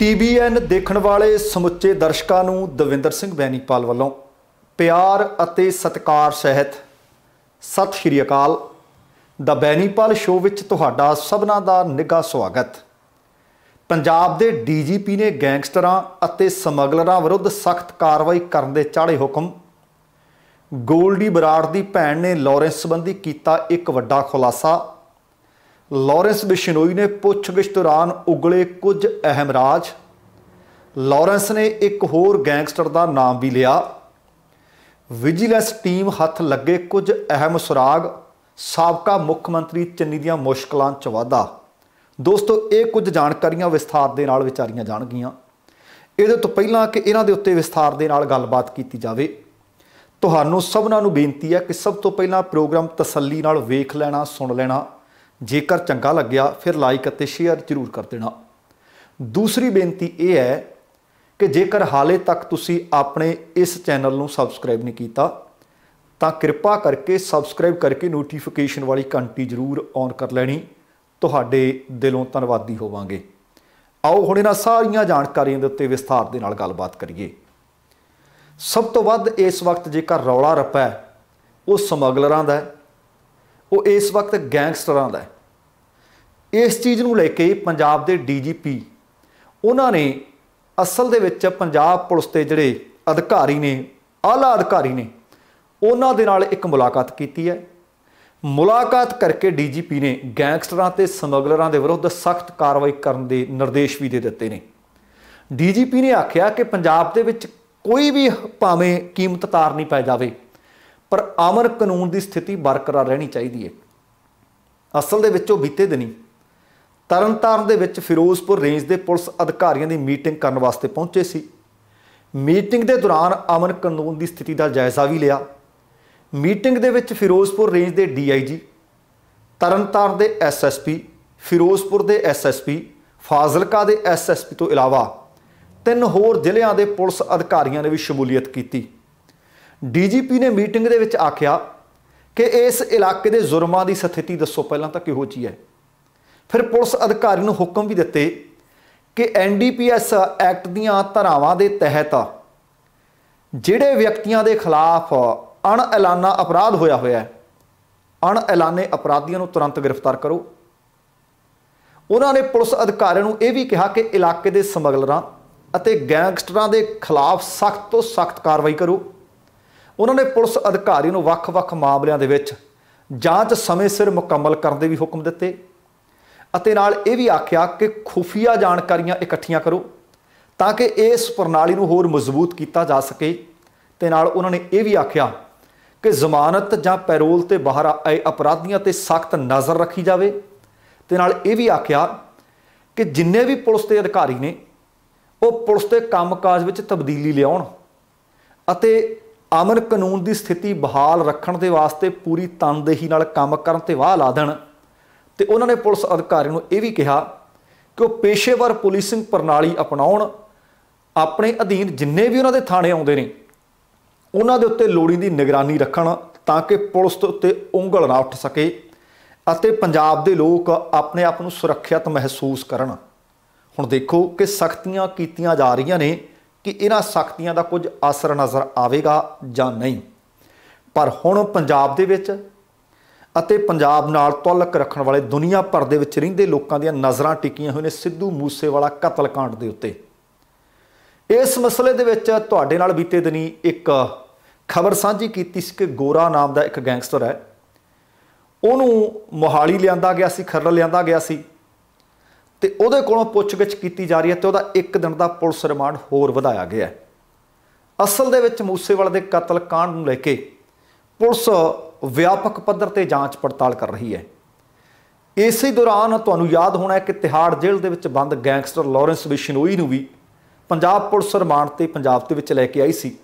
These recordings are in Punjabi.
ਟੀਬੀਐਨ ਦੇਖਣ ਵਾਲੇ ਸਮੁੱਚੇ ਦਰਸ਼ਕਾਂ ਨੂੰ ਦਵਿੰਦਰ ਸਿੰਘ ਬੈਣੀਪਾਲ ਵੱਲੋਂ ਪਿਆਰ ਅਤੇ ਸਤਿਕਾਰ ਸਹਿਤ ਸਤਿ ਸ਼੍ਰੀ ਅਕਾਲ ਦਾ ਬੈਣੀਪਾਲ ਸ਼ੋਅ ਵਿੱਚ ਤੁਹਾਡਾ ਸਭਨਾਂ ਦਾ ਨਿੱਘਾ ਸਵਾਗਤ ਪੰਜਾਬ ਦੇ ਡੀਜੀਪੀ ਨੇ ਗੈਂਗਸਟਰਾਂ ਅਤੇ ਸਮਗਲਰਾਂ ਵਿਰੁੱਧ ਸਖਤ ਕਾਰਵਾਈ ਕਰਨ ਦੇ ਚਾੜੇ ਹੁਕਮ ਗੋਲਡੀ ਬਰਾੜ ਦੀ ਭੈਣ ਨੇ ਲਾਰੈਂਸ ਸੰਬੰਧੀ ਕੀਤਾ ਇੱਕ ਵੱਡਾ ਖੁਲਾਸਾ ਲਾਰੈਂਸ ਬਿਸ਼ਨੋਈ ਨੇ ਪੁੱਛਗਿੱਛ ਦੌਰਾਨ ਉਗਲੇ ਕੁਝ ਅਹਿਮ ਰਾਜ ਲਾਰੈਂਸ ਨੇ ਇੱਕ ਹੋਰ ਗੈਂਗਸਟਰ ਦਾ ਨਾਮ ਵੀ ਲਿਆ ਵਿਜੀਲੈਂਸ ਟੀਮ ਹੱਥ ਲੱਗੇ ਕੁਝ ਅਹਿਮ ਸੁਰਾਗ ਸਾਬਕਾ ਮੁੱਖ ਮੰਤਰੀ ਚੰਨੀ ਦੀਆਂ ਮੁਸ਼ਕਲਾਂ 'ਚ ਵਾਧਾ ਦੋਸਤੋ ਇਹ ਕੁਝ ਜਾਣਕਾਰੀਆਂ ਵਿਸਥਾਰ ਦੇ ਨਾਲ ਵਿਚਾਰੀਆਂ ਜਾਣਗੀਆਂ ਇਹਦੇ ਤੋਂ ਪਹਿਲਾਂ ਕਿ ਇਹਨਾਂ ਦੇ ਉੱਤੇ ਵਿਸਥਾਰ ਦੇ ਨਾਲ ਗੱਲਬਾਤ ਕੀਤੀ ਜਾਵੇ ਤੁਹਾਨੂੰ ਸਭਨਾਂ ਨੂੰ ਬੇਨਤੀ ਹੈ ਕਿ ਸਭ ਤੋਂ ਪਹਿਲਾਂ ਪ੍ਰੋਗਰਾਮ ਤਸੱਲੀ ਨਾਲ ਵੇਖ ਲੈਣਾ ਸੁਣ ਲੈਣਾ ਜੇਕਰ ਚੰਗਾ ਲੱਗਿਆ ਫਿਰ ਲਾਈਕ ਅਤੇ ਸ਼ੇਅਰ ਜ਼ਰੂਰ ਕਰ ਦੇਣਾ ਦੂਸਰੀ ਬੇਨਤੀ ਇਹ ਹੈ ਕਿ ਜੇਕਰ ਹਾਲੇ ਤੱਕ ਤੁਸੀਂ ਆਪਣੇ ਇਸ ਚੈਨਲ ਨੂੰ ਸਬਸਕ੍ਰਾਈਬ ਨਹੀਂ ਕੀਤਾ ਤਾਂ ਕਿਰਪਾ ਕਰਕੇ ਸਬਸਕ੍ਰਾਈਬ ਕਰਕੇ ਨੋਟੀਫਿਕੇਸ਼ਨ ਵਾਲੀ ਘੰਟੀ ਜ਼ਰੂਰ ਔਨ ਕਰ ਲੈਣੀ ਤੁਹਾਡੇ ਦਿਲੋਂ ਧੰਨਵਾਦੀ ਹੋਵਾਂਗੇ ਆਓ ਹੁਣ ਇਹਨਾਂ ਸਾਰੀਆਂ ਜਾਣਕਾਰੀਆਂ ਦੇ ਉੱਤੇ ਵਿਸਥਾਰ ਦੇ ਨਾਲ ਗੱਲਬਾਤ ਕਰੀਏ ਸਭ ਤੋਂ ਵੱਧ ਇਸ ਵਕਤ ਜੇਕਰ ਰੌਲਾ ਰੱਪਾ ਹੈ ਉਹ ਸਮਗਲਰਾਂ ਦਾ ਹੈ ਉਹ ਇਸ ਵਕਤ ਗੈਂਗਸਟਰਾਂ ਦਾ ਹੈ ਇਸ ਚੀਜ਼ ਨੂੰ ਲੈ ਕੇ ਪੰਜਾਬ ਦੇ ਡੀਜੀਪੀ ਉਹਨਾਂ ਨੇ ਅਸਲ ਦੇ ਵਿੱਚ ਪੰਜਾਬ ਪੁਲਿਸ ਦੇ ਜਿਹੜੇ ਅਧਿਕਾਰੀ ਨੇ ਆਲਾ ਅਧਿਕਾਰੀ ਨੇ ਉਹਨਾਂ ਦੇ ਨਾਲ ਇੱਕ ਮੁਲਾਕਾਤ ਕੀਤੀ ਹੈ ਮੁਲਾਕਾਤ ਕਰਕੇ ਡੀਜੀਪੀ ਨੇ ਗੈਂਗਸਟਰਾਂ ਤੇ ਸਮਗਲਰਾਂ ਦੇ ਵਿਰੁੱਧ ਸਖਤ ਕਾਰਵਾਈ ਕਰਨ ਦੇ ਨਿਰਦੇਸ਼ ਵੀ ਦੇ ਦਿੱਤੇ ਨੇ ਡੀਜੀਪੀ ਨੇ ਆਖਿਆ ਕਿ ਪੰਜਾਬ ਦੇ ਵਿੱਚ ਕੋਈ ਵੀ ਭਾਵੇਂ ਕੀਮਤ ਤਾਰ ਨਹੀਂ ਪੈ ਜਾਵੇ ਪਰ ਅਮਰ ਕਾਨੂੰਨ ਦੀ ਸਥਿਤੀ ਬਰਕਰਾਰ ਰਹਿਣੀ ਚਾਹੀਦੀ ਹੈ ਅਸਲ ਦੇ ਵਿੱਚੋਂ ਬੀਤੇ ਦਿਨੀ ਤਰਨਤਾਰਨ ਦੇ ਵਿੱਚ ਫਿਰੋਜ਼ਪੁਰ ਰੇਂਜ ਦੇ ਪੁਲਿਸ ਅਧਿਕਾਰੀਆਂ ਦੀ ਮੀਟਿੰਗ ਕਰਨ ਵਾਸਤੇ ਪਹੁੰਚੇ ਸੀ ਮੀਟਿੰਗ ਦੇ ਦੌਰਾਨ ਅਮਨ ਕਾਨੂੰਨ ਦੀ ਸਥਿਤੀ ਦਾ ਜਾਇਜ਼ਾ ਵੀ ਲਿਆ ਮੀਟਿੰਗ ਦੇ ਵਿੱਚ ਫਿਰੋਜ਼ਪੁਰ ਰੇਂਜ ਦੇ ਡੀਆਈਜੀ ਤਰਨਤਾਰਨ ਦੇ ਐਸਐਸਪੀ ਫਿਰੋਜ਼ਪੁਰ ਦੇ ਐਸਐਸਪੀ ਫਾਜ਼ਿਲਕਾ ਦੇ ਐਸਐਸਪੀ ਤੋਂ ਇਲਾਵਾ ਤਿੰਨ ਹੋਰ ਜ਼ਿਲ੍ਹਿਆਂ ਦੇ ਪੁਲਿਸ ਅਧਿਕਾਰੀਆਂ ਨੇ ਵੀ ਸ਼ਮੂਲੀਅਤ ਕੀਤੀ ਡੀਜੀਪੀ ਨੇ ਮੀਟਿੰਗ ਦੇ ਵਿੱਚ ਆਖਿਆ ਕਿ ਇਸ ਇਲਾਕੇ ਦੇ ਜ਼ੁਰਮਾਂ ਦੀ ਸਥਿਤੀ ਦੱਸੋ ਪਹਿਲਾਂ ਤਾਂ ਕਿਹੋ ਜੀ ਹੈ ਫਿਰ ਪੁਲਿਸ ਅਧਿਕਾਰੀ ਨੂੰ ਹੁਕਮ ਵੀ ਦਿੱਤੇ ਕਿ ਐਨਡੀਪੀਐਸ ਐਕਟ ਦੀਆਂ ਧਾਰਾਵਾਂ ਦੇ ਤਹਿਤ ਜਿਹੜੇ ਵਿਅਕਤੀਆਂ ਦੇ ਖਿਲਾਫ ਅਣ ਐਲਾਨਾ ਅਪਰਾਧ ਹੋਇਆ ਹੋਇਆ ਹੈ ਅਣ ਐਲਾਨੇ ਅਪਰਾਧੀਆਂ ਨੂੰ ਤੁਰੰਤ ਗ੍ਰਿਫਤਾਰ ਕਰੋ ਉਹਨਾਂ ਨੇ ਪੁਲਿਸ ਅਧਿਕਾਰੀ ਨੂੰ ਇਹ ਵੀ ਕਿਹਾ ਕਿ ਇਲਾਕੇ ਦੇ ਸਮਗਲਰਾਂ ਅਤੇ ਗੈਂਗਸਟਰਾਂ ਦੇ ਖਿਲਾਫ ਸਖਤ ਤੋਂ ਸਖਤ ਕਾਰਵਾਈ ਕਰੋ ਉਹਨਾਂ ਨੇ ਪੁਲਿਸ ਅਧਿਕਾਰੀ ਨੂੰ ਵੱਖ-ਵੱਖ ਮਾਮਲਿਆਂ ਦੇ ਵਿੱਚ ਜਾਂਚ ਸਮੇਂ ਸਿਰ ਮੁਕੰਮਲ ਕਰਨ ਦੇ ਵੀ ਹੁਕਮ ਦਿੱਤੇ ਅਤੇ ਨਾਲ ਇਹ ਵੀ ਆਖਿਆ ਕਿ ਖੁਫੀਆ ਜਾਣਕਾਰੀਆਂ ਇਕੱਠੀਆਂ ਕਰੋ ਤਾਂ ਕਿ ਇਸ ਪ੍ਰਣਾਲੀ ਨੂੰ ਹੋਰ ਮਜ਼ਬੂਤ ਕੀਤਾ ਜਾ ਸਕੇ ਤੇ ਨਾਲ ਉਹਨਾਂ ਨੇ ਇਹ ਵੀ ਆਖਿਆ ਕਿ ਜ਼ਮਾਨਤ ਜਾਂ ਪੈਰੋਲ ਤੇ ਬਾਹਰ ਆਏ ਅਪਰਾਧੀਆਂ ਤੇ ਸਖਤ ਨਜ਼ਰ ਰੱਖੀ ਜਾਵੇ ਤੇ ਨਾਲ ਇਹ ਵੀ ਆਖਿਆ ਕਿ ਜਿੰਨੇ ਵੀ ਪੁਲਿਸ ਦੇ ਅਧਿਕਾਰੀ ਨੇ ਉਹ ਪੁਲਿਸ ਦੇ ਕੰਮਕਾਜ ਵਿੱਚ ਤਬਦੀਲੀ ਲਿਆਉਣ ਅਤੇ ਅਮਨ ਕਾਨੂੰਨ ਦੀ ਸਥਿਤੀ ਬਹਾਲ ਰੱਖਣ ਦੇ ਵਾਸਤੇ ਪੂਰੀ ਤਨਦੇਹੀ ਨਾਲ ਕੰਮ ਕਰਨ ਤੇ ਵਾਹ ਲਾ ਦੇਣ ਤੇ ਉਹਨਾਂ ਨੇ ਪੁਲਿਸ ਅਧਿਕਾਰੀ ਨੂੰ ਇਹ ਵੀ ਕਿਹਾ ਕਿ ਉਹ ਪੇਸ਼ੇਵਰ ਪੁਲਿਸਿੰਗ ਪ੍ਰਣਾਲੀ ਅਪਣਾਉਣ ਆਪਣੇ ਅਧੀਨ ਜਿੰਨੇ ਵੀ ਉਹਨਾਂ ਦੇ ਥਾਣੇ ਆਉਂਦੇ ਨੇ ਉਹਨਾਂ ਦੇ ਉੱਤੇ ਲੋੜੀਂਦੀ ਨਿਗਰਾਨੀ ਰੱਖਣ ਤਾਂ ਕਿ ਪੁਲਿਸ ਤੋਂ ਉੱਤੇ ਉਂਗਲ ਨਾ ਉੱਠ ਸਕੇ ਅਤੇ ਪੰਜਾਬ ਦੇ ਲੋਕ ਆਪਣੇ ਆਪ ਨੂੰ ਸੁਰੱਖਿਅਤ ਮਹਿਸੂਸ ਕਰਨ ਹੁਣ ਦੇਖੋ ਕਿ ਸਖਤੀਆਂ ਕੀਤੀਆਂ ਜਾ ਰਹੀਆਂ ਨੇ ਕਿ ਇਹਨਾਂ ਸਖਤੀਆਂ ਦਾ ਕੁਝ ਅਸਰ ਨਜ਼ਰ ਆਵੇਗਾ ਜਾਂ ਨਹੀਂ ਪਰ ਹੁਣ ਪੰਜਾਬ ਦੇ ਵਿੱਚ ਅਤੇ ਪੰਜਾਬ ਨਾਲ ਤੁਲਕ ਰੱਖਣ ਵਾਲੇ ਦੁਨੀਆ ਭਰ ਦੇ ਵਿੱਚ ਰਹਿੰਦੇ ਲੋਕਾਂ ਦੀਆਂ ਨਜ਼ਰਾਂ ਟਿਕੀਆਂ ਹੋਈਆਂ ਨੇ ਸਿੱਧੂ ਮੂਸੇਵਾਲਾ ਕਤਲकांड ਦੇ ਉੱਤੇ ਇਸ ਮਸਲੇ ਦੇ ਵਿੱਚ ਤੁਹਾਡੇ ਨਾਲ ਬੀਤੇ ਦਿਨੀ ਇੱਕ ਖਬਰ ਸਾਂਝੀ ਕੀਤੀ ਸੀ ਕਿ ਗੋਰਾ ਨਾਮ ਦਾ ਇੱਕ ਗੈਂਗਸਟਰ ਹੈ ਉਹਨੂੰ ਮੋਹਾਲੀ ਲਿਆਂਦਾ ਗਿਆ ਸੀ ਖਰੜ ਲਿਆਂਦਾ ਗਿਆ ਸੀ ਤੇ ਉਹਦੇ ਕੋਲੋਂ ਪੁੱਛਗਿੱਛ ਕੀਤੀ ਜਾ ਰਹੀ ਹੈ ਤੇ ਉਹਦਾ ਇੱਕ ਦਿਨ ਦਾ ਪੁਲਿਸ ਰਿਮਾਂਡ ਹੋਰ ਵਧਾਇਆ ਗਿਆ ਹੈ ਅਸਲ ਦੇ ਵਿੱਚ ਮੂਸੇਵਾਲ ਦੇ ਕਤਲ ਕਾਂਡ ਨੂੰ ਲੈ ਕੇ ਪੁਲਿਸ ਵਿਆਪਕ ਪੱਧਰ ਤੇ ਜਾਂਚ ਪੜਤਾਲ ਕਰ ਰਹੀ ਹੈ ਇਸੇ ਦੌਰਾਨ ਤੁਹਾਨੂੰ ਯਾਦ ਹੋਣਾ ਹੈ ਕਿ ਤਿਹਾੜ ਜੇਲ੍ਹ ਦੇ ਵਿੱਚ ਬੰਦ ਗੈਂਗਸਟਰ ਲਾਰੈਂਸ ਬਿਸ਼ਨੋਈ ਨੂੰ ਵੀ ਪੰਜਾਬ ਪੁਲਿਸ ਰਿਮਾਂਡ ਤੇ ਪੰਜਾਬ ਦੇ ਵਿੱਚ ਲੈ ਕੇ ਆਈ ਸੀ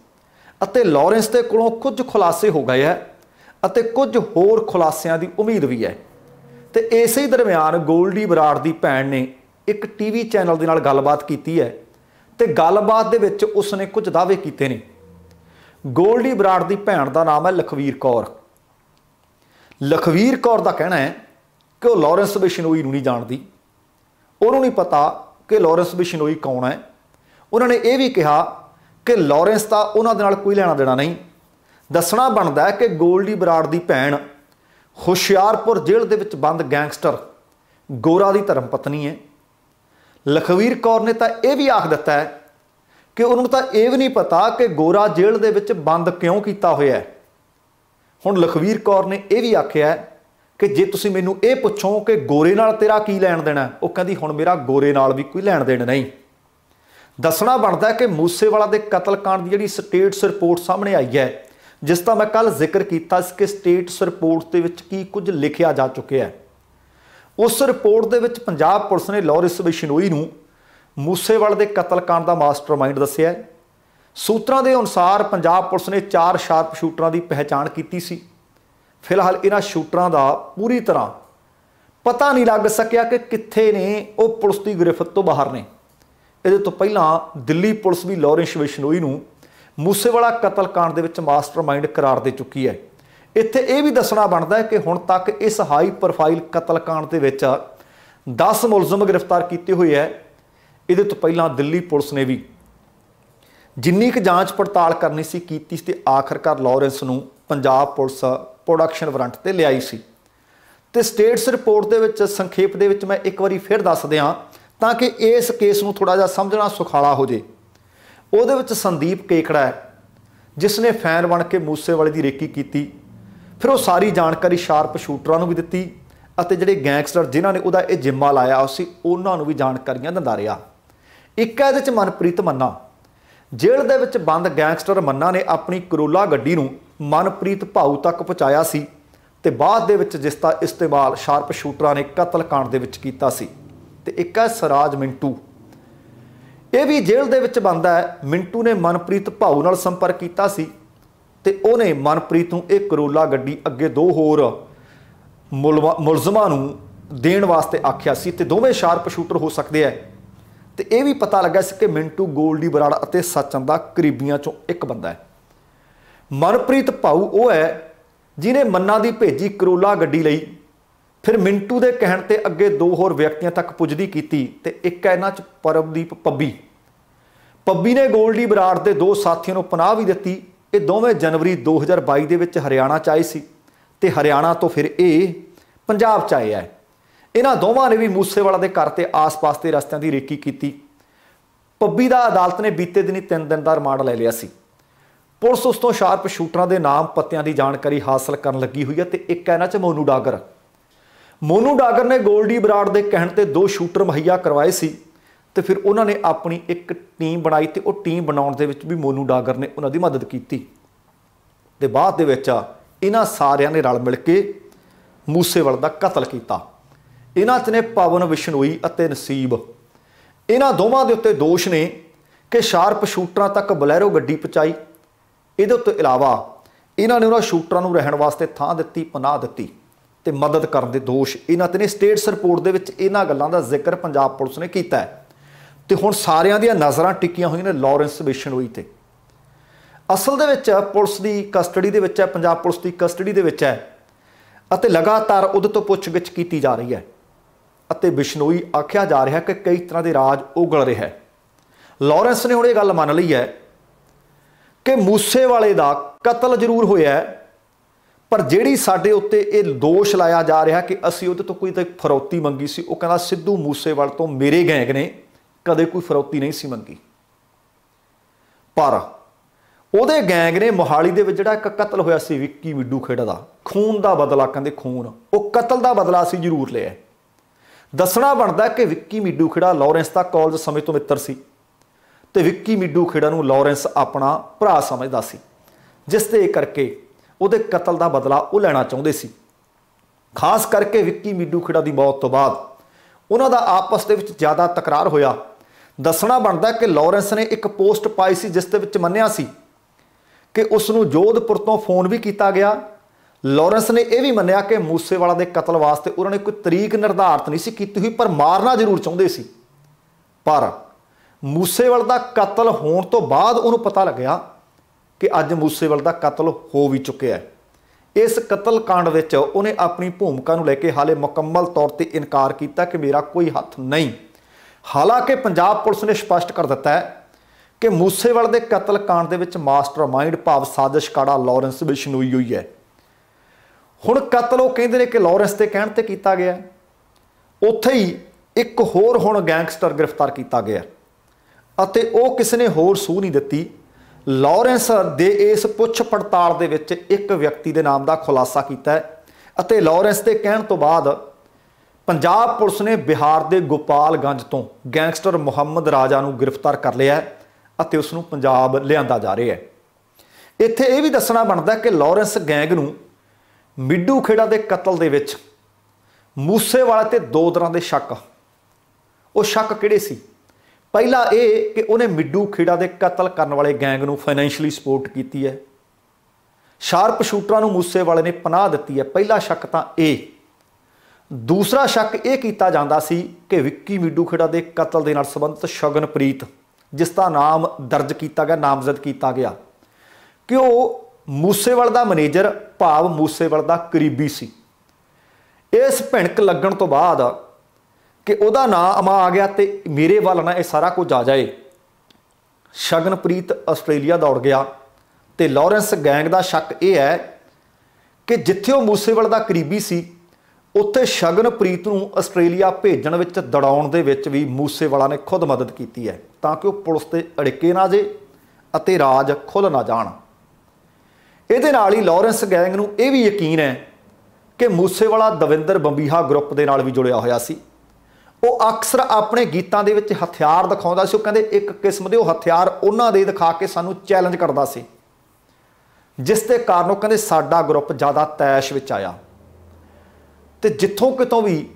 ਅਤੇ ਲਾਰੈਂਸ ਦੇ ਕੋਲੋਂ ਕੁਝ ਖੁਲਾਸੇ ਹੋ ਗਏ ਹੈ ਅਤੇ ਕੁਝ ਹੋਰ ਖੁਲਾਸਿਆਂ ਦੀ ਉਮੀਦ ਵੀ ਹੈ ਤੇ ਇਸੇ ਹੀ ਦਰਮਿਆਨ ਗੋਲਡੀ ਬਰਾੜ ਦੀ ਭੈਣ ਨੇ ਇੱਕ ਟੀਵੀ ਚੈਨਲ ਦੇ ਨਾਲ ਗੱਲਬਾਤ ਕੀਤੀ ਹੈ ਤੇ ਗੱਲਬਾਤ ਦੇ ਵਿੱਚ ਉਸ ਨੇ ਕੁਝ ਦਾਅਵੇ ਕੀਤੇ ਨੇ ਗੋਲਡੀ ਬਰਾੜ ਦੀ ਭੈਣ ਦਾ ਨਾਮ ਹੈ ਲਖਵੀਰ ਕੌਰ ਲਖਵੀਰ ਕੌਰ ਦਾ ਕਹਿਣਾ ਹੈ ਕਿ ਉਹ ਲਾਰੈਂਸ ਬਿਸ਼ਨੋਈ ਨੂੰ ਨਹੀਂ ਜਾਣਦੀ ਉਹਨੂੰ ਨਹੀਂ ਪਤਾ ਕਿ ਲਾਰੈਂਸ ਬਿਸ਼ਨੋਈ ਕੌਣ ਹੈ ਉਹਨਾਂ ਨੇ ਇਹ ਵੀ ਕਿਹਾ ਕਿ ਲਾਰੈਂਸ ਦਾ ਉਹਨਾਂ ਦੇ ਨਾਲ ਕੋਈ ਲੈਣਾ ਦੇਣਾ ਨਹੀਂ ਦੱਸਣਾ ਬਣਦਾ ਹੈ ਕਿ ਗੋਲਡੀ ਬਰਾੜ ਦੀ ਭੈਣ ਹੁਸ਼ਿਆਰਪੁਰ ਜੇਲ੍ਹ ਦੇ ਵਿੱਚ ਬੰਦ ਗੈਂਗਸਟਰ ਗੋਰਾ ਦੀ ਧਰਮ ਪਤਨੀ ਹੈ ਲਖਵੀਰ ਕੌਰ ਨੇ ਤਾਂ ਇਹ ਵੀ ਆਖ ਦਿੱਤਾ ਹੈ ਕਿ ਉਹਨੂੰ ਤਾਂ ਇਹ ਵੀ ਨਹੀਂ ਪਤਾ ਕਿ ਗੋਰਾ ਜੇਲ੍ਹ ਦੇ ਵਿੱਚ ਬੰਦ ਕਿਉਂ ਕੀਤਾ ਹੋਇਆ ਹੈ ਹੁਣ ਲਖਵੀਰ ਕੌਰ ਨੇ ਇਹ ਵੀ ਆਖਿਆ ਕਿ ਜੇ ਤੁਸੀਂ ਮੈਨੂੰ ਇਹ ਪੁੱਛੋ ਕਿ ਗੋਰੇ ਨਾਲ ਤੇਰਾ ਕੀ ਲੈਣ ਦੇਣਾ ਉਹ ਕਹਿੰਦੀ ਹੁਣ ਮੇਰਾ ਗੋਰੇ ਨਾਲ ਵੀ ਕੋਈ ਲੈਣ ਦੇਣ ਨਹੀਂ ਦੱਸਣਾ ਬਣਦਾ ਕਿ ਮੂਸੇਵਾਲਾ ਦੇ ਕਤਲकांड ਦੀ ਜਿਹੜੀ ਸਟੇਟਸ ਰਿਪੋਰਟ ਸਾਹਮਣੇ ਆਈ ਹੈ ਜਿਸ ਦਾ ਮੈਂ ਕੱਲ ਜ਼ਿਕਰ ਕੀਤਾ ਸੀ ਕਿ ਸਟੇਟਸ ਰਿਪੋਰਟ ਦੇ ਵਿੱਚ ਕੀ ਕੁਝ ਲਿਖਿਆ ਜਾ ਚੁੱਕਿਆ ਹੈ ਉਸ ਰਿਪੋਰਟ ਦੇ ਵਿੱਚ ਪੰਜਾਬ ਪੁਲਿਸ ਨੇ ਲੌਰਿਸ ਬਿਸ਼ਨੋਈ ਨੂੰ ਮੂਸੇਵਾਲ ਦੇ ਕਤਲकांड ਦਾ ਮਾਸਟਰਮਾਈਂਡ ਦੱਸਿਆ ਹੈ ਸੂਤਰਾਂ ਦੇ ਅਨੁਸਾਰ ਪੰਜਾਬ ਪੁਲਿਸ ਨੇ ਚਾਰ ਸ਼ਾਰਪ ਸ਼ੂਟਰਾਂ ਦੀ ਪਹਿਚਾਣ ਕੀਤੀ ਸੀ ਫਿਲਹਾਲ ਇਹਨਾਂ ਸ਼ੂਟਰਾਂ ਦਾ ਪੂਰੀ ਤਰ੍ਹਾਂ ਪਤਾ ਨਹੀਂ ਲੱਗ ਸਕਿਆ ਕਿ ਕਿੱਥੇ ਨੇ ਉਹ ਪੁਲਿਸ ਦੀ ਗ੍ਰਿਫਤ ਤੋਂ ਬਾਹਰ ਨੇ ਇਹਦੇ ਤੋਂ ਪਹਿਲਾਂ ਦਿੱਲੀ ਪੁਲਿਸ ਵੀ ਲੌਰੈਂਸ ਵਿਸ਼ਨੋਈ ਨੂੰ ਮੂਸੇਵਾਲਾ ਕਤਲकांड ਦੇ ਵਿੱਚ ਮਾਸਟਰਮਾਈਂਡ ਕਰਾਰ ਦੇ ਚੁੱਕੀ ਹੈ ਇੱਥੇ ਇਹ ਵੀ ਦੱਸਣਾ ਬਣਦਾ ਹੈ ਕਿ ਹੁਣ ਤੱਕ ਇਸ ਹਾਈ ਪ੍ਰੋਫਾਈਲ ਕਤਲकांड ਦੇ ਵਿੱਚ 10 ਮੁਲਜ਼ਮ ਗ੍ਰਿਫਤਾਰ ਕੀਤੇ ਹੋਏ ਹੈ ਇਹਦੇ ਤੋਂ ਪਹਿਲਾਂ ਦਿੱਲੀ ਪੁਲਿਸ ਨੇ ਵੀ ਜਿੰਨੀ ਕੁ ਜਾਂਚ ਪੜਤਾਲ ਕਰਨੀ ਸੀ ਕੀਤੀ ਸੀ ਤੇ ਆਖਰਕਾਰ ਲਾਰੈਂਸ ਨੂੰ ਪੰਜਾਬ ਪੁਲਿਸ ਪ੍ਰੋਡਕਸ਼ਨ ਵਾਰੰਟ ਤੇ ਲਿਆਈ ਸੀ ਤੇ ਸਟੇਟਸ ਰਿਪੋਰਟ ਦੇ ਵਿੱਚ ਸੰਖੇਪ ਦੇ ਵਿੱਚ ਮੈਂ ਇੱਕ ਵਾਰੀ ਫਿਰ ਦੱਸ ਦਿਆਂ ਤਾਂ ਕਿ ਇਸ ਕੇਸ ਨੂੰ ਥੋੜਾ ਜਿਹਾ ਸਮਝਣਾ ਸੁਖਾਲਾ ਹੋ ਜੇ ਉਹਦੇ ਵਿੱਚ ਸੰਦੀਪ ਕੇਕੜਾ ਜਿਸ ਨੇ ਫੈਨ ਬਣ ਕੇ ਮੂਸੇ ਵਾਲੇ ਦੀ ਰੇਕੀ ਕੀਤੀ ਫਿਰ ਉਹ ਸਾਰੀ ਜਾਣਕਾਰੀ ਸ਼ਾਰਪ ਸ਼ੂਟਰਾਂ ਨੂੰ ਵੀ ਦਿੱਤੀ ਅਤੇ ਜਿਹੜੇ ਗੈਂਗਸਟਰ ਜਿਨ੍ਹਾਂ ਨੇ ਉਹਦਾ ਇਹ ਜਿੰਮਾ ਲਾਇਆ ਸੀ ਉਹਨਾਂ ਨੂੰ ਵੀ ਜਾਣਕਾਰੀਆਂ ਦਿੰਦਾ ਰਿਹਾ ਇੱਕ ਇਹਦੇ ਵਿੱਚ ਮਨਪ੍ਰੀਤ ਮੰਨਾ ਜੇਲ੍ਹ ਦੇ ਵਿੱਚ ਬੰਦ ਗੈਂਗਸਟਰ ਮੰਨਾ ਨੇ ਆਪਣੀ ਕਰੋਲਾ ਗੱਡੀ ਨੂੰ ਮਨਪ੍ਰੀਤ ਭਾਉ ਤੱਕ ਪਹੁੰਚਾਇਆ ਸੀ ਤੇ ਬਾਅਦ ਦੇ ਵਿੱਚ ਜਿਸ ਦਾ ਇਸਤੇਮਾਲ ਸ਼ਾਰਪ ਸ਼ੂਟਰਾਂ ਨੇ ਕਤਲ ਕਾਂਡ ਦੇ ਵਿੱਚ ਕੀਤਾ ਸੀ ਤੇ ਇੱਕ ਹੈ ਸਰਾਜ ਮਿੰਟੂ ਇਹ ਵੀ ਜੇਲ੍ਹ ਦੇ ਵਿੱਚ ਬੰਦਾ ਹੈ ਮਿੰਟੂ ਨੇ ਮਨਪ੍ਰੀਤ ਭਾਉ ਨਾਲ ਸੰਪਰਕ ਕੀਤਾ ਸੀ ਤੇ ਉਹਨੇ ਮਨਪ੍ਰੀਤ ਨੂੰ ਇੱਕ ਕਰੋਲਾ ਗੱਡੀ ਅੱਗੇ ਦੋ ਹੋਰ ਮੁਲਜ਼ਮਾਂ ਨੂੰ ਦੇਣ ਵਾਸਤੇ ਆਖਿਆ ਸੀ ਤੇ ਦੋਵੇਂ ਸ਼ਾਰਪ ਸ਼ੂਟਰ ਹੋ ਸਕਦੇ ਐ ਤੇ ਇਹ ਵੀ ਪਤਾ ਲੱਗਾ ਸੀ ਕਿ ਮਿੰਟੂ ਗੋਲਡੀ ਬਰਾੜ ਅਤੇ ਸੱਚਨ ਦਾ ਕਰੀਬੀਆਂ ਚੋਂ ਇੱਕ ਬੰਦਾ ਹੈ ਮਨਪ੍ਰੀਤ ਭਾਉ ਉਹ ਹੈ ਜਿਨੇ ਮੰਨਾ ਦੀ ਭੇਜੀ ਕਰੋਲਾ ਗੱਡੀ ਲਈ ਫਿਰ ਮਿੰਟੂ ਦੇ ਕਹਿਣ ਤੇ ਅੱਗੇ ਦੋ ਹੋਰ ਵਿਅਕਤੀਆਂ ਤੱਕ ਪੁੱਜਦੀ ਕੀਤੀ ਤੇ ਇੱਕ ਇਹਨਾਂ ਚ ਪਰਮਦੀਪ ਪੱਬੀ ਪੱਬੀ ਨੇ 골ਡੀ ਬਰਾੜ ਤੇ ਦੋ ਸਾਥੀਆਂ ਨੂੰ ਪਨਾਹ ਵੀ ਦਿੱਤੀ ਇਹ ਦੋਵੇਂ ਜਨਵਰੀ 2022 ਦੇ ਵਿੱਚ ਹਰਿਆਣਾ ਚ ਆਏ ਸੀ ਤੇ ਹਰਿਆਣਾ ਤੋਂ ਫਿਰ ਇਹ ਪੰਜਾਬ ਚ ਆਏ ਆ ਇਹਨਾਂ ਦੋਵਾਂ ਨੇ ਵੀ ਮੂਸੇਵਾਲਾ ਦੇ ਘਰ ਤੇ ਆਸ-ਪਾਸ ਦੇ ਰਸਤਿਆਂ ਦੀ ਰੇਕੀ ਕੀਤੀ ਪੱਬੀ ਦਾ ਅਦਾਲਤ ਨੇ ਬੀਤੇ ਦਿਨੀ 3 ਦਿਨ ਦਾ ਰਿਮਾਂਡ ਲੈ ਲਿਆ ਸੀ ਪੁਲਿਸ ਉਸ ਤੋਂ ਸ਼ਾਰਪ ਸ਼ੂਟਰਾਂ ਦੇ ਨਾਮ ਪੱਤਿਆਂ ਦੀ ਜਾਣਕਾਰੀ ਹਾਸਲ ਕਰਨ ਲੱਗੀ ਹੋਈ ਹੈ ਤੇ ਇੱਕ ਹੈ ਚ ਮੋਨੂ ਡਾਗਰ ਮੋਨੂ ਡਾਗਰ ਨੇ 골ਡੀ ਬਰਾੜ ਦੇ ਕਹਿਣ ਤੇ ਦੋ ਸ਼ੂਟਰ ਮਹੱਈਆ ਕਰਵਾਏ ਸੀ ਤੇ ਫਿਰ ਉਹਨਾਂ ਨੇ ਆਪਣੀ ਇੱਕ ਟੀਮ ਬਣਾਈ ਤੇ ਉਹ ਟੀਮ ਬਣਾਉਣ ਦੇ ਵਿੱਚ ਵੀ ਮੋਨੂ ਡਾਗਰ ਨੇ ਉਹਨਾਂ ਦੀ ਮਦਦ ਕੀਤੀ ਤੇ ਬਾਅਦ ਦੇ ਵਿੱਚ ਇਹਨਾਂ ਸਾਰਿਆਂ ਨੇ ਰਲ ਮਿਲ ਕੇ ਮੂਸੇਵਾਲ ਦਾ ਕਤਲ ਕੀਤਾ ਇਹਨਾਂ 'ਚ ਨੇ ਪਵਨ ਵਿਸ਼ਨੋਈ ਅਤੇ ਨਸੀਬ ਇਹਨਾਂ ਦੋਵਾਂ ਦੇ ਉੱਤੇ ਦੋਸ਼ ਨੇ ਕਿ ਸ਼ਾਰਪ ਸ਼ੂਟਰਾਂ ਤੱਕ ਬਲੈਰੋ ਗੱਡੀ ਪਹੁੰਚਾਈ ਇਹਦੇ ਉੱਤੇ ਇਲਾਵਾ ਇਹਨਾਂ ਨੇ ਉਹਨਾਂ ਸ਼ੂਟਰਾਂ ਨੂੰ ਰਹਿਣ ਵਾਸਤੇ ਥਾਂ ਦਿੱਤੀ ਪਨਾਹ ਦਿੱਤੀ ਤੇ ਮਦਦ ਕਰਨ ਦੇ ਦੋਸ਼ ਇਹਨਾਂ ਤੇ ਨੇ ਸਟੇਟਸ ਰਿਪੋਰਟ ਦੇ ਵਿੱਚ ਇਹਨਾਂ ਗੱਲਾਂ ਦਾ ਜ਼ਿਕਰ ਪੰਜਾਬ ਪੁਲਿਸ ਨੇ ਕੀਤਾ ਹੈ ਤੇ ਹੁਣ ਸਾਰਿਆਂ ਦੀਆਂ ਨਜ਼ਰਾਂ ਟਿਕੀਆਂ ਹੋਈਆਂ ਨੇ ਲਾਰੈਂਸ ਬਿਸ਼ਨੋਈ ਤੇ ਅਸਲ ਦੇ ਵਿੱਚ ਪੁਲਿਸ ਦੀ ਕਸਟਡੀ ਦੇ ਵਿੱਚ ਹੈ ਪੰਜਾਬ ਪੁਲਿਸ ਦੀ ਕਸਟਡੀ ਦੇ ਵਿੱਚ ਹੈ ਅਤੇ ਲਗਾਤਾਰ ਉਹਦੇ ਤੋਂ ਪੁੱਛਗਿੱਛ ਕੀਤੀ ਜਾ ਰਹੀ ਹੈ ਅਤੇ ਬਿਸ਼ਨੋਈ ਆਖਿਆ ਜਾ ਰਿਹਾ ਕਿ ਕਈ ਤਰ੍ਹਾਂ ਦੇ ਰਾਜ ਉਗਲ ਰਿਹਾ ਹੈ ਲਾਰੈਂਸ ਨੇ ਹੁਣ ਇਹ ਗੱਲ ਮੰਨ ਲਈ ਹੈ ਕਿ ਮੂਸੇ ਵਾਲੇ ਦਾ ਕਤਲ ਜ਼ਰੂਰ ਹੋਇਆ ਪਰ ਜਿਹੜੀ ਸਾਡੇ ਉੱਤੇ ਇਹ ਦੋਸ਼ ਲਾਇਆ ਜਾ ਰਿਹਾ ਕਿ ਅਸੀਂ ਉਹਦੇ ਤੋਂ ਕੋਈ ਤਾਂ ਫਰੌਤੀ ਮੰਗੀ ਸੀ ਉਹ ਕਹਿੰਦਾ ਸਿੱਧੂ ਮੂਸੇਵਾਲ ਤੋਂ ਮੇਰੇ ਗੈਂਗ ਨੇ ਕਦੇ ਕੋਈ ਫਰੌਤੀ ਨਹੀਂ ਸੀ ਮੰਗੀ ਪਰ ਉਹਦੇ ਗੈਂਗ ਨੇ ਮੋਹਾਲੀ ਦੇ ਵਿੱਚ ਜਿਹੜਾ ਇੱਕ ਕਤਲ ਹੋਇਆ ਸੀ ਵਿੱਕੀ ਮਿੱਡੂ ਖੇੜਾ ਦਾ ਖੂਨ ਦਾ ਬਦਲਾ ਕਹਿੰਦੇ ਖੂਨ ਉਹ ਕਤਲ ਦਾ ਬਦਲਾ ਸੀ ਜ਼ਰੂਰ ਲਿਆ ਦੱਸਣਾ ਬਣਦਾ ਕਿ ਵਿੱਕੀ ਮਿੱਡੂ ਖੇੜਾ ਲਾਰੈਂਸ ਦਾ ਕਾਲਜ ਸਮੇਂ ਤੋਂ ਮਿੱਤਰ ਸੀ ਤੇ ਵਿੱਕੀ ਮਿੱਡੂ ਖੇੜਾ ਨੂੰ ਲਾਰੈਂਸ ਆਪਣਾ ਭਰਾ ਸਮਝਦਾ ਸੀ ਜਿਸ ਦੇ ਕਰਕੇ ਉਹਦੇ ਕਤਲ ਦਾ ਬਦਲਾ ਉਹ ਲੈਣਾ ਚਾਹੁੰਦੇ ਸੀ ਖਾਸ ਕਰਕੇ ਵਿੱਕੀ ਮਿੱਡੂ ਖੇੜਾ ਦੀ ਮੌਤ ਤੋਂ ਬਾਅਦ ਉਹਨਾਂ ਦਾ ਆਪਸ ਦੇ ਵਿੱਚ ਜ਼ਿਆਦਾ ਤਕਰਾਰ ਹੋਇਆ ਦੱਸਣਾ ਬਣਦਾ ਕਿ ਲਾਰੈਂਸ ਨੇ ਇੱਕ ਪੋਸਟ ਪਾਈ ਸੀ ਜਿਸ ਦੇ ਵਿੱਚ ਮੰਨਿਆ ਸੀ ਕਿ ਉਸ ਨੂੰ ਜੋਧਪੁਰ ਤੋਂ ਫੋਨ ਵੀ ਕੀਤਾ ਗਿਆ ਲਾਰੈਂਸ ਨੇ ਇਹ ਵੀ ਮੰਨਿਆ ਕਿ ਮੂਸੇਵਾਲਾ ਦੇ ਕਤਲ ਵਾਸਤੇ ਉਹਨਾਂ ਨੇ ਕੋਈ ਤਰੀਕ ਨਿਰਧਾਰਤ ਨਹੀਂ ਸੀ ਕੀਤੀ ਹੋਈ ਪਰ ਮਾਰਨਾ ਜ਼ਰੂਰ ਚਾਹੁੰਦੇ ਸੀ ਪਰ ਮੂਸੇਵਾਲਾ ਦਾ ਕਤਲ ਹੋਣ ਤੋਂ ਬਾਅਦ ਉਹਨੂੰ ਪਤਾ ਲੱਗਿਆ ਕਿ ਅੱਜ ਮੂਸੇਵਾਲਾ ਦਾ ਕਤਲ ਹੋ ਵੀ ਚੁੱਕਿਆ ਹੈ ਇਸ ਕਤਲ ਕਾਂਡ ਵਿੱਚ ਉਹਨੇ ਆਪਣੀ ਭੂਮਿਕਾ ਨੂੰ ਲੈ ਕੇ ਹਾਲੇ ਮੁਕੰਮਲ ਤੌਰ ਤੇ ਇਨਕਾਰ ਕੀਤਾ ਕਿ ਮੇਰਾ ਕੋਈ ਹੱਥ ਨਹੀਂ ਹਾਲਾਂਕਿ ਪੰਜਾਬ ਪੁਲਿਸ ਨੇ ਸਪਸ਼ਟ ਕਰ ਦਿੱਤਾ ਹੈ ਕਿ ਮੂਸੇਵਾਲ ਦੇ ਕਤਲ ਕਾਂਡ ਦੇ ਵਿੱਚ ਮਾਸਟਰਮਾਈਂਡ ਭਾਵ ਕਾੜਾ ਲਾਰੈਂਸ ਬਿਸ਼ਨੋਈ ਹੋਈ ਹੈ ਹੁਣ ਕਤਲ ਉਹ ਕਹਿੰਦੇ ਨੇ ਕਿ ਲਾਰੈਂਸ ਦੇ ਕਹਿਣ ਤੇ ਕੀਤਾ ਗਿਆ ਉੱਥੇ ਹੀ ਇੱਕ ਹੋਰ ਹੁਣ ਗੈਂਗਸਟਰ ਗ੍ਰਿਫਤਾਰ ਕੀਤਾ ਗਿਆ ਅਤੇ ਉਹ ਕਿਸ ਨੇ ਹੋਰ ਸੂਹ ਨਹੀਂ ਦਿੱਤੀ ਲਾਰੈਂਸ ਦੇ ਇਸ ਪੁੱਛ ਪੜਤਾਲ ਦੇ ਵਿੱਚ ਇੱਕ ਵਿਅਕਤੀ ਦੇ ਨਾਮ ਦਾ ਖੁਲਾਸਾ ਕੀਤਾ ਹੈ ਅਤੇ ਲਾਰੈਂਸ ਦੇ ਕਹਿਣ ਤੋਂ ਬਾਅਦ ਪੰਜਾਬ ਪੁਲਿਸ ਨੇ ਬਿਹਾਰ ਦੇ ਗੋਪਾਲਗੰਜ ਤੋਂ ਗੈਂਗਸਟਰ ਮੁਹੰਮਦ ਰਾਜਾ ਨੂੰ ਗ੍ਰਿਫਤਾਰ ਕਰ ਲਿਆ ਹੈ ਅਤੇ ਉਸ ਨੂੰ ਪੰਜਾਬ ਲਿਆਂਦਾ ਜਾ ਰਿਹਾ ਹੈ ਇੱਥੇ ਇਹ ਵੀ ਦੱਸਣਾ ਬਣਦਾ ਕਿ ਲਾਰੈਂਸ ਗੈਂਗ ਨੂੰ ਮਿੱਡੂ ਖੇੜਾ ਦੇ ਕਤਲ ਦੇ ਵਿੱਚ ਮੂਸੇ ਵਾਲੇ ਤੇ ਦੋ ਤਰ੍ਹਾਂ ਦੇ ਸ਼ੱਕ ਉਹ ਸ਼ੱਕ ਕਿਹੜੇ ਸੀ ਪਹਿਲਾ ਇਹ ਕਿ ਉਹਨੇ ਮਿੱਡੂ ਖੇੜਾ ਦੇ ਕਤਲ ਕਰਨ ਵਾਲੇ ਗੈਂਗ ਨੂੰ ਫਾਈਨੈਂਸ਼ੀਅਲੀ ਸਪੋਰਟ ਕੀਤੀ ਹੈ ਸ਼ਾਰਪ ਸ਼ੂਟਰਾਂ ਨੂੰ ਮੂਸੇ ਵਾਲੇ ਨੇ ਪਨਾਹ ਦਿੱਤੀ ਹੈ ਪਹਿਲਾ ਸ਼ੱਕ ਤਾਂ ਇਹ ਦੂਸਰਾ ਸ਼ੱਕ ਇਹ ਕੀਤਾ ਜਾਂਦਾ ਸੀ ਕਿ ਵਿੱਕੀ ਮੀਡੂ ਖੇੜਾ ਦੇ ਕਤਲ ਦੇ ਨਾਲ ਸੰਬੰਧਿਤ ਸ਼ਗਨਪ੍ਰੀਤ ਜਿਸ ਦਾ ਨਾਮ ਦਰਜ ਕੀਤਾ ਗਿਆ ਨਾਮਜ਼ਦ ਕੀਤਾ ਗਿਆ ਕਿ ਉਹ ਮੂਸੇਵਾਲ ਦਾ ਮੈਨੇਜਰ ਭਾਵ ਮੂਸੇਵਾਲ ਦਾ ਕਰੀਬੀ ਸੀ ਇਸ ਭਿਣਕ ਲੱਗਣ ਤੋਂ ਬਾਅਦ ਕਿ ਉਹਦਾ ਨਾਮ ਆ ਗਿਆ ਤੇ ਮੇਰੇ ਵੱਲ ਨਾ ਇਹ ਸਾਰਾ ਕੁਝ ਆ ਜਾਏ ਸ਼ਗਨਪ੍ਰੀਤ ਆਸਟ੍ਰੇਲੀਆ ਦੌੜ ਗਿਆ ਤੇ ਲਾਰੈਂਸ ਗੈਂਗ ਦਾ ਸ਼ੱਕ ਇਹ ਹੈ ਕਿ ਜਿੱਥੇ ਉਹ ਮੂਸੇਵਾਲ ਦਾ ਕਰੀਬੀ ਸੀ ਉੱਥੇ ਸ਼ਗਨਪ੍ਰੀਤ ਨੂੰ ਆਸਟ੍ਰੇਲੀਆ ਭੇਜਣ ਵਿੱਚ ਦੜਾਉਣ ਦੇ ਵਿੱਚ ਵੀ ਮੂਸੇਵਾਲਾ ਨੇ ਖੁਦ ਮਦਦ ਕੀਤੀ ਹੈ ਤਾਂ ਕਿ ਉਹ ਪੁਲਿਸ ਤੇ ਅੜਿੱਕੇ ਨਾ ਜੇ ਅਤੇ ਰਾਜ ਖੁੱਲ ਨਾ ਜਾਣ ਇਹਦੇ ਨਾਲ ਹੀ ਲਾਰੈਂਸ ਗੈਂਗ ਨੂੰ ਇਹ ਵੀ ਯਕੀਨ ਹੈ ਕਿ ਮੂਸੇਵਾਲਾ ਦਵਿੰਦਰ ਬੰਬੀਹਾ ਗਰੁੱਪ ਦੇ ਨਾਲ ਵੀ ਜੁੜਿਆ ਹੋਇਆ ਸੀ ਉਹ ਅਕਸਰ ਆਪਣੇ ਗੀਤਾਂ ਦੇ ਵਿੱਚ ਹਥਿਆਰ ਦਿਖਾਉਂਦਾ ਸੀ ਉਹ ਕਹਿੰਦੇ ਇੱਕ ਕਿਸਮ ਦੇ ਉਹ ਹਥਿਆਰ ਉਹਨਾਂ ਦੇ ਦਿਖਾ ਕੇ ਸਾਨੂੰ ਚੈਲੰਜ ਕਰਦਾ ਸੀ ਜਿਸ ਦੇ ਕਾਰਨ ਉਹ ਕਹਿੰਦੇ ਸਾਡਾ ਗਰੁੱਪ ਜ਼ਿਆਦਾ ਤੈਸ਼ ਵਿੱਚ ਆਇਆ ਤੇ ਜਿੱਥੋਂ ਕਿਤੋਂ ਵੀ